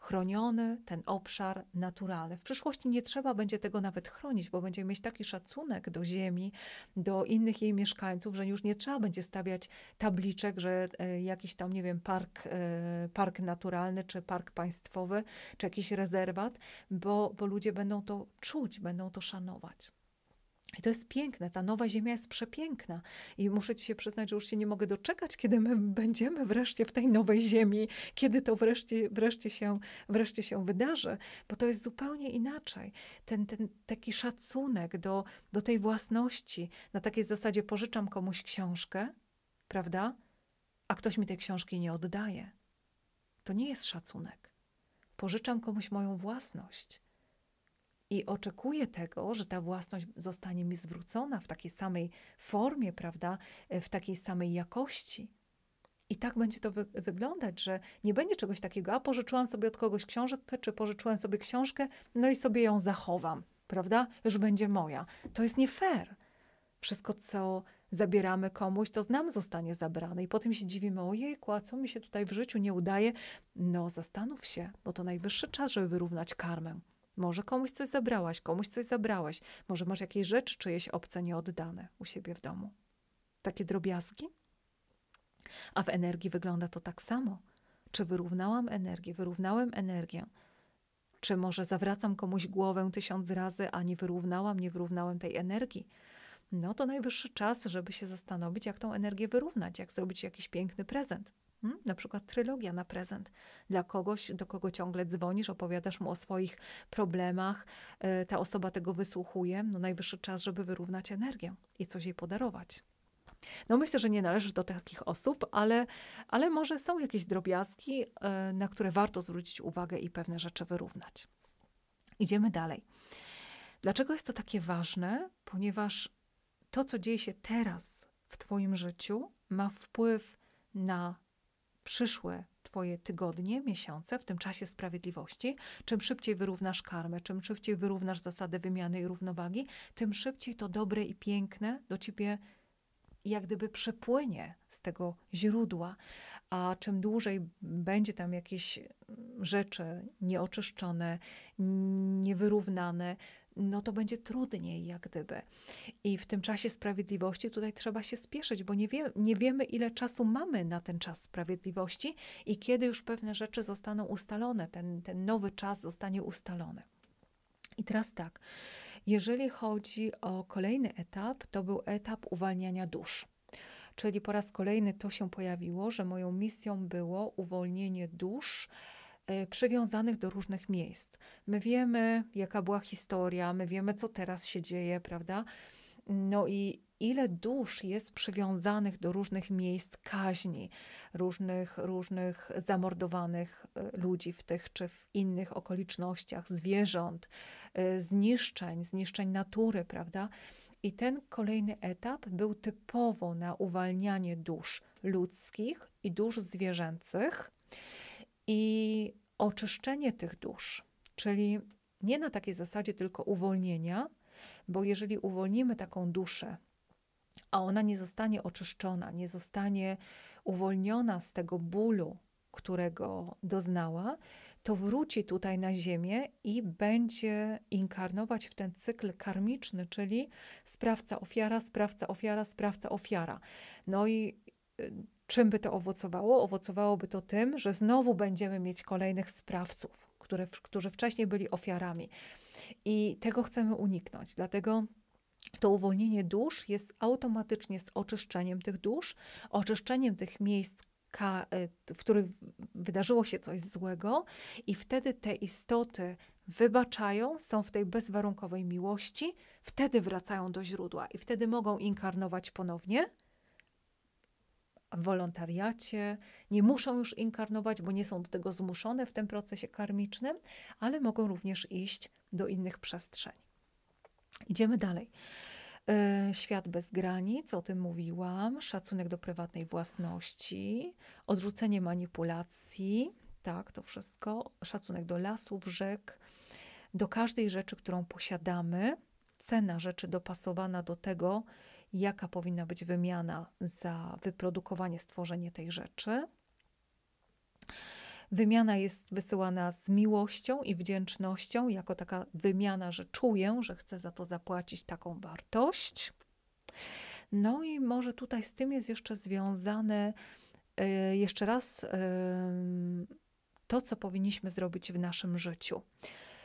chroniony, ten obszar naturalny. W przyszłości nie trzeba będzie tego nawet chronić, bo będziemy mieć taki szacunek do ziemi, do innych jej mieszkańców, że już nie trzeba będzie stawiać tabliczek, że e, jakiś tam, nie wiem, park, e, park naturalny, czy park państwowy, czy jakiś rezerwat, bo, bo ludzie będą to czuć, będą to szanować. I to jest piękne, ta nowa ziemia jest przepiękna. I muszę ci się przyznać, że już się nie mogę doczekać, kiedy my będziemy wreszcie w tej nowej ziemi, kiedy to wreszcie, wreszcie, się, wreszcie się wydarzy, bo to jest zupełnie inaczej. Ten, ten taki szacunek do, do tej własności, na takiej zasadzie pożyczam komuś książkę, prawda? A ktoś mi tej książki nie oddaje. To nie jest szacunek. Pożyczam komuś moją własność i oczekuję tego, że ta własność zostanie mi zwrócona w takiej samej formie, prawda, e, w takiej samej jakości. I tak będzie to wy wyglądać, że nie będzie czegoś takiego, a pożyczyłam sobie od kogoś książkę, czy pożyczyłem sobie książkę, no i sobie ją zachowam, prawda? Już będzie moja. To jest nie fair. Wszystko, co zabieramy komuś, to z nam zostanie zabrane. I potem się dziwimy, ojejku, a co mi się tutaj w życiu nie udaje? No zastanów się, bo to najwyższy czas, żeby wyrównać karmę. Może komuś coś zabrałaś, komuś coś zabrałaś, może masz jakieś rzeczy czyjeś obce nieoddane u siebie w domu. Takie drobiazgi? A w energii wygląda to tak samo. Czy wyrównałam energię, wyrównałem energię? Czy może zawracam komuś głowę tysiąc razy, a nie wyrównałam, nie wyrównałem tej energii? No to najwyższy czas, żeby się zastanowić, jak tą energię wyrównać, jak zrobić jakiś piękny prezent. Hmm? Na przykład trylogia na prezent dla kogoś, do kogo ciągle dzwonisz, opowiadasz mu o swoich problemach, e, ta osoba tego wysłuchuje. No najwyższy czas, żeby wyrównać energię i coś jej podarować. No myślę, że nie należysz do takich osób, ale, ale może są jakieś drobiazgi, e, na które warto zwrócić uwagę i pewne rzeczy wyrównać. Idziemy dalej. Dlaczego jest to takie ważne? Ponieważ to, co dzieje się teraz w Twoim życiu, ma wpływ na przyszłe Twoje tygodnie, miesiące w tym czasie sprawiedliwości. Czym szybciej wyrównasz karmę, czym szybciej wyrównasz zasadę wymiany i równowagi, tym szybciej to dobre i piękne do Ciebie jak gdyby przepłynie z tego źródła, a czym dłużej będzie tam jakieś rzeczy nieoczyszczone, niewyrównane, no to będzie trudniej, jak gdyby. I w tym czasie sprawiedliwości tutaj trzeba się spieszyć, bo nie, wie, nie wiemy, ile czasu mamy na ten czas sprawiedliwości i kiedy już pewne rzeczy zostaną ustalone, ten, ten nowy czas zostanie ustalony. I teraz tak, jeżeli chodzi o kolejny etap, to był etap uwalniania dusz. Czyli po raz kolejny to się pojawiło, że moją misją było uwolnienie dusz Y, przywiązanych do różnych miejsc. My wiemy, jaka była historia, my wiemy, co teraz się dzieje, prawda? No i ile dusz jest przywiązanych do różnych miejsc kaźni, różnych, różnych zamordowanych y, ludzi w tych czy w innych okolicznościach, zwierząt, y, zniszczeń, zniszczeń natury, prawda? I ten kolejny etap był typowo na uwalnianie dusz ludzkich i dusz zwierzęcych i oczyszczenie tych dusz, czyli nie na takiej zasadzie tylko uwolnienia, bo jeżeli uwolnimy taką duszę, a ona nie zostanie oczyszczona, nie zostanie uwolniona z tego bólu, którego doznała, to wróci tutaj na Ziemię i będzie inkarnować w ten cykl karmiczny, czyli sprawca ofiara, sprawca ofiara, sprawca ofiara. No i y, Czym by to owocowało? Owocowałoby to tym, że znowu będziemy mieć kolejnych sprawców, które, którzy wcześniej byli ofiarami. I tego chcemy uniknąć. Dlatego to uwolnienie dusz jest automatycznie z oczyszczeniem tych dusz, oczyszczeniem tych miejsc, e, w których wydarzyło się coś złego, i wtedy te istoty wybaczają, są w tej bezwarunkowej miłości, wtedy wracają do źródła i wtedy mogą inkarnować ponownie w wolontariacie, nie muszą już inkarnować, bo nie są do tego zmuszone w tym procesie karmicznym, ale mogą również iść do innych przestrzeni. Idziemy dalej. E, świat bez granic, o tym mówiłam, szacunek do prywatnej własności, odrzucenie manipulacji, tak, to wszystko, szacunek do lasów, rzek, do każdej rzeczy, którą posiadamy, cena rzeczy dopasowana do tego, jaka powinna być wymiana za wyprodukowanie, stworzenie tej rzeczy. Wymiana jest wysyłana z miłością i wdzięcznością, jako taka wymiana, że czuję, że chcę za to zapłacić taką wartość. No i może tutaj z tym jest jeszcze związane y, jeszcze raz y, to, co powinniśmy zrobić w naszym życiu.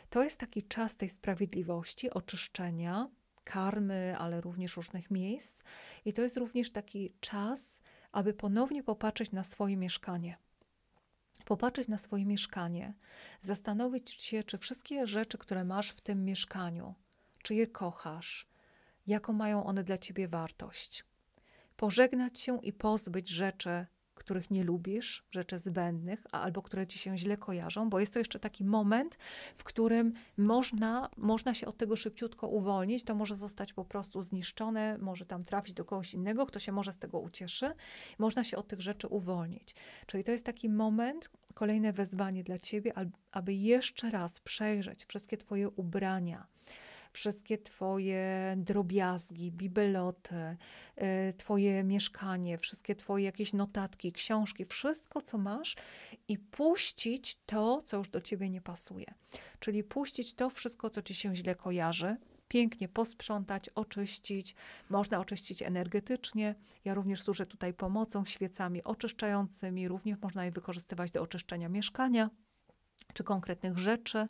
To jest taki czas tej sprawiedliwości, oczyszczenia, karmy, ale również różnych miejsc. I to jest również taki czas, aby ponownie popatrzeć na swoje mieszkanie. Popatrzeć na swoje mieszkanie, zastanowić się, czy wszystkie rzeczy, które masz w tym mieszkaniu, czy je kochasz, jaką mają one dla ciebie wartość. Pożegnać się i pozbyć rzeczy, których nie lubisz, rzeczy zbędnych, albo które ci się źle kojarzą, bo jest to jeszcze taki moment, w którym można, można się od tego szybciutko uwolnić. To może zostać po prostu zniszczone, może tam trafić do kogoś innego, kto się może z tego ucieszy. Można się od tych rzeczy uwolnić. Czyli to jest taki moment, kolejne wezwanie dla ciebie, aby jeszcze raz przejrzeć wszystkie twoje ubrania wszystkie Twoje drobiazgi, bibeloty, y, Twoje mieszkanie, wszystkie Twoje jakieś notatki, książki, wszystko, co masz i puścić to, co już do Ciebie nie pasuje. Czyli puścić to wszystko, co Ci się źle kojarzy, pięknie posprzątać, oczyścić. Można oczyścić energetycznie. Ja również służę tutaj pomocą świecami oczyszczającymi. Również można je wykorzystywać do oczyszczenia mieszkania czy konkretnych rzeczy.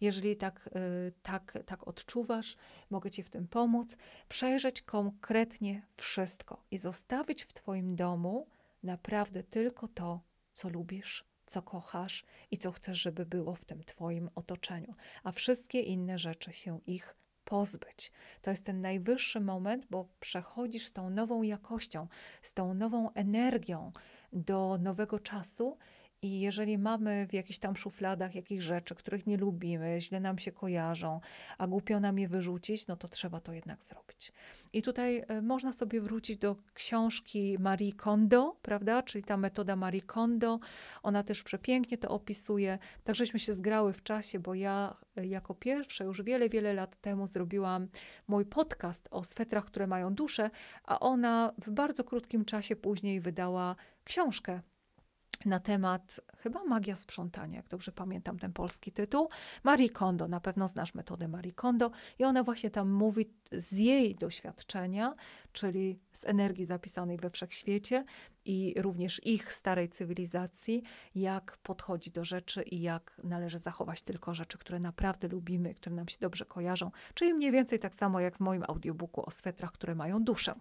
Jeżeli tak, y, tak, tak odczuwasz, mogę Ci w tym pomóc. Przejrzeć konkretnie wszystko i zostawić w Twoim domu naprawdę tylko to, co lubisz, co kochasz i co chcesz, żeby było w tym Twoim otoczeniu, a wszystkie inne rzeczy się ich pozbyć. To jest ten najwyższy moment, bo przechodzisz z tą nową jakością, z tą nową energią do nowego czasu i jeżeli mamy w jakichś tam szufladach jakichś rzeczy, których nie lubimy, źle nam się kojarzą, a głupio nam je wyrzucić, no to trzeba to jednak zrobić. I tutaj e, można sobie wrócić do książki Marie Kondo, prawda? Czyli ta metoda Marie Kondo. Ona też przepięknie to opisuje. Takżeśmy się zgrały w czasie, bo ja e, jako pierwsza już wiele, wiele lat temu zrobiłam mój podcast o swetrach, które mają duszę, a ona w bardzo krótkim czasie później wydała książkę na temat chyba magia sprzątania, jak dobrze pamiętam ten polski tytuł, Marie Kondo, na pewno znasz metodę Marie Kondo i ona właśnie tam mówi z jej doświadczenia, czyli z energii zapisanej we wszechświecie i również ich starej cywilizacji, jak podchodzi do rzeczy i jak należy zachować tylko rzeczy, które naprawdę lubimy, które nam się dobrze kojarzą, czyli mniej więcej tak samo jak w moim audiobooku o swetrach, które mają duszę.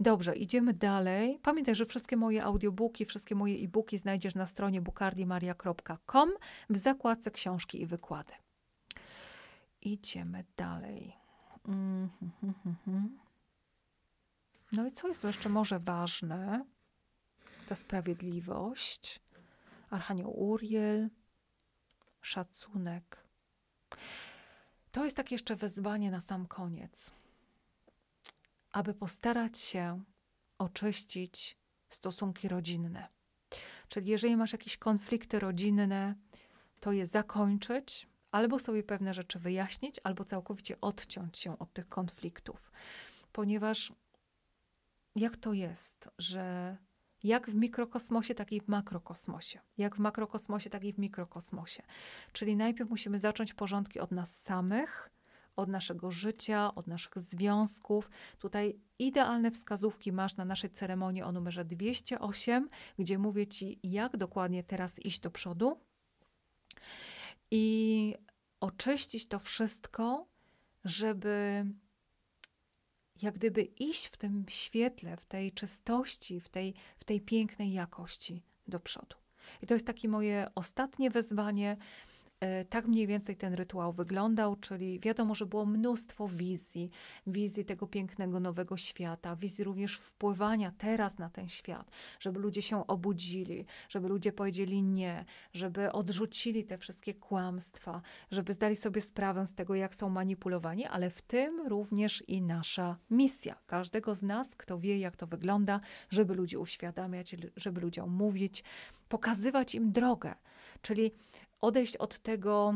Dobrze, idziemy dalej. Pamiętaj, że wszystkie moje audiobooki, wszystkie moje e-booki znajdziesz na stronie bukardimaria.com w zakładce książki i wykłady. Idziemy dalej. Mhm. No i co jest jeszcze może ważne? Ta sprawiedliwość, Archanioł Uriel, szacunek. To jest takie jeszcze wezwanie na sam koniec aby postarać się oczyścić stosunki rodzinne. Czyli jeżeli masz jakieś konflikty rodzinne, to je zakończyć, albo sobie pewne rzeczy wyjaśnić, albo całkowicie odciąć się od tych konfliktów. Ponieważ jak to jest, że jak w mikrokosmosie, tak i w makrokosmosie. Jak w makrokosmosie, tak i w mikrokosmosie. Czyli najpierw musimy zacząć porządki od nas samych, od naszego życia, od naszych związków. Tutaj idealne wskazówki masz na naszej ceremonii o numerze 208, gdzie mówię Ci, jak dokładnie teraz iść do przodu i oczyścić to wszystko, żeby jak gdyby iść w tym świetle, w tej czystości, w tej, w tej pięknej jakości do przodu. I to jest takie moje ostatnie wezwanie E, tak mniej więcej ten rytuał wyglądał, czyli wiadomo, że było mnóstwo wizji, wizji tego pięknego nowego świata, wizji również wpływania teraz na ten świat, żeby ludzie się obudzili, żeby ludzie powiedzieli nie, żeby odrzucili te wszystkie kłamstwa, żeby zdali sobie sprawę z tego, jak są manipulowani, ale w tym również i nasza misja. Każdego z nas, kto wie, jak to wygląda, żeby ludzi uświadamiać, żeby ludziom mówić, pokazywać im drogę. Czyli odejść od tego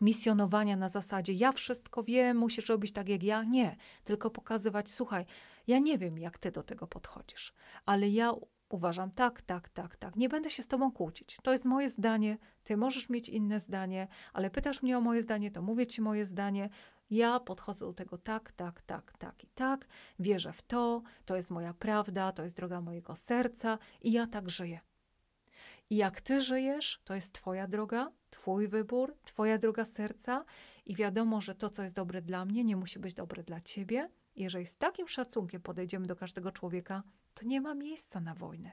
misjonowania na zasadzie ja wszystko wiem, musisz robić tak jak ja. Nie, tylko pokazywać, słuchaj, ja nie wiem, jak ty do tego podchodzisz, ale ja uważam tak, tak, tak, tak. Nie będę się z tobą kłócić. To jest moje zdanie, ty możesz mieć inne zdanie, ale pytasz mnie o moje zdanie, to mówię ci moje zdanie. Ja podchodzę do tego tak, tak, tak, tak i tak. Wierzę w to, to jest moja prawda, to jest droga mojego serca i ja tak żyję. I jak ty żyjesz, to jest twoja droga, twój wybór, twoja droga serca i wiadomo, że to, co jest dobre dla mnie, nie musi być dobre dla ciebie. Jeżeli z takim szacunkiem podejdziemy do każdego człowieka, to nie ma miejsca na wojnę.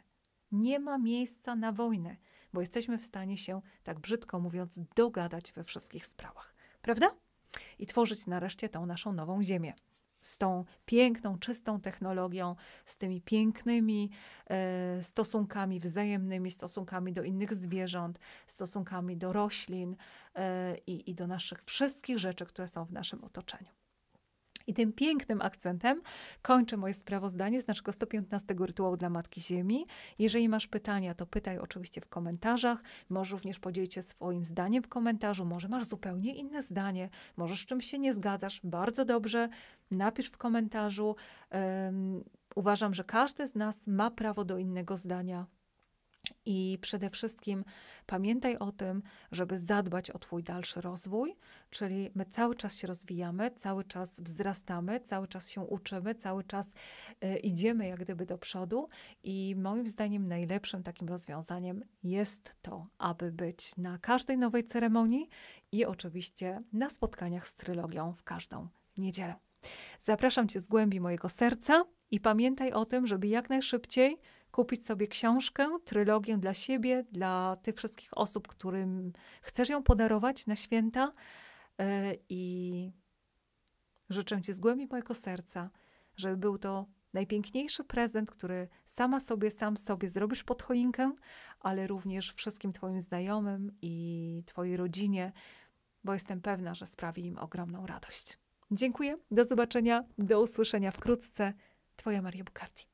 Nie ma miejsca na wojnę, bo jesteśmy w stanie się, tak brzydko mówiąc, dogadać we wszystkich sprawach. Prawda? I tworzyć nareszcie tą naszą nową ziemię z tą piękną, czystą technologią, z tymi pięknymi e, stosunkami wzajemnymi, stosunkami do innych zwierząt, stosunkami do roślin e, i do naszych wszystkich rzeczy, które są w naszym otoczeniu. I tym pięknym akcentem kończę moje sprawozdanie z naszego 115 rytuału dla Matki Ziemi. Jeżeli masz pytania, to pytaj oczywiście w komentarzach. Może również podzielić się swoim zdaniem w komentarzu. Może masz zupełnie inne zdanie, może z czymś się nie zgadzasz. Bardzo dobrze, napisz w komentarzu. Um, uważam, że każdy z nas ma prawo do innego zdania. I przede wszystkim pamiętaj o tym, żeby zadbać o Twój dalszy rozwój, czyli my cały czas się rozwijamy, cały czas wzrastamy, cały czas się uczymy, cały czas y, idziemy jak gdyby do przodu. I moim zdaniem najlepszym takim rozwiązaniem jest to, aby być na każdej nowej ceremonii i oczywiście na spotkaniach z trylogią w każdą niedzielę. Zapraszam Cię z głębi mojego serca i pamiętaj o tym, żeby jak najszybciej kupić sobie książkę, trylogię dla siebie, dla tych wszystkich osób, którym chcesz ją podarować na święta. E, I życzę Ci z głębi mojego serca, żeby był to najpiękniejszy prezent, który sama sobie, sam sobie zrobisz pod choinkę, ale również wszystkim Twoim znajomym i Twojej rodzinie, bo jestem pewna, że sprawi im ogromną radość. Dziękuję, do zobaczenia, do usłyszenia wkrótce. Twoja Maria Bukarty.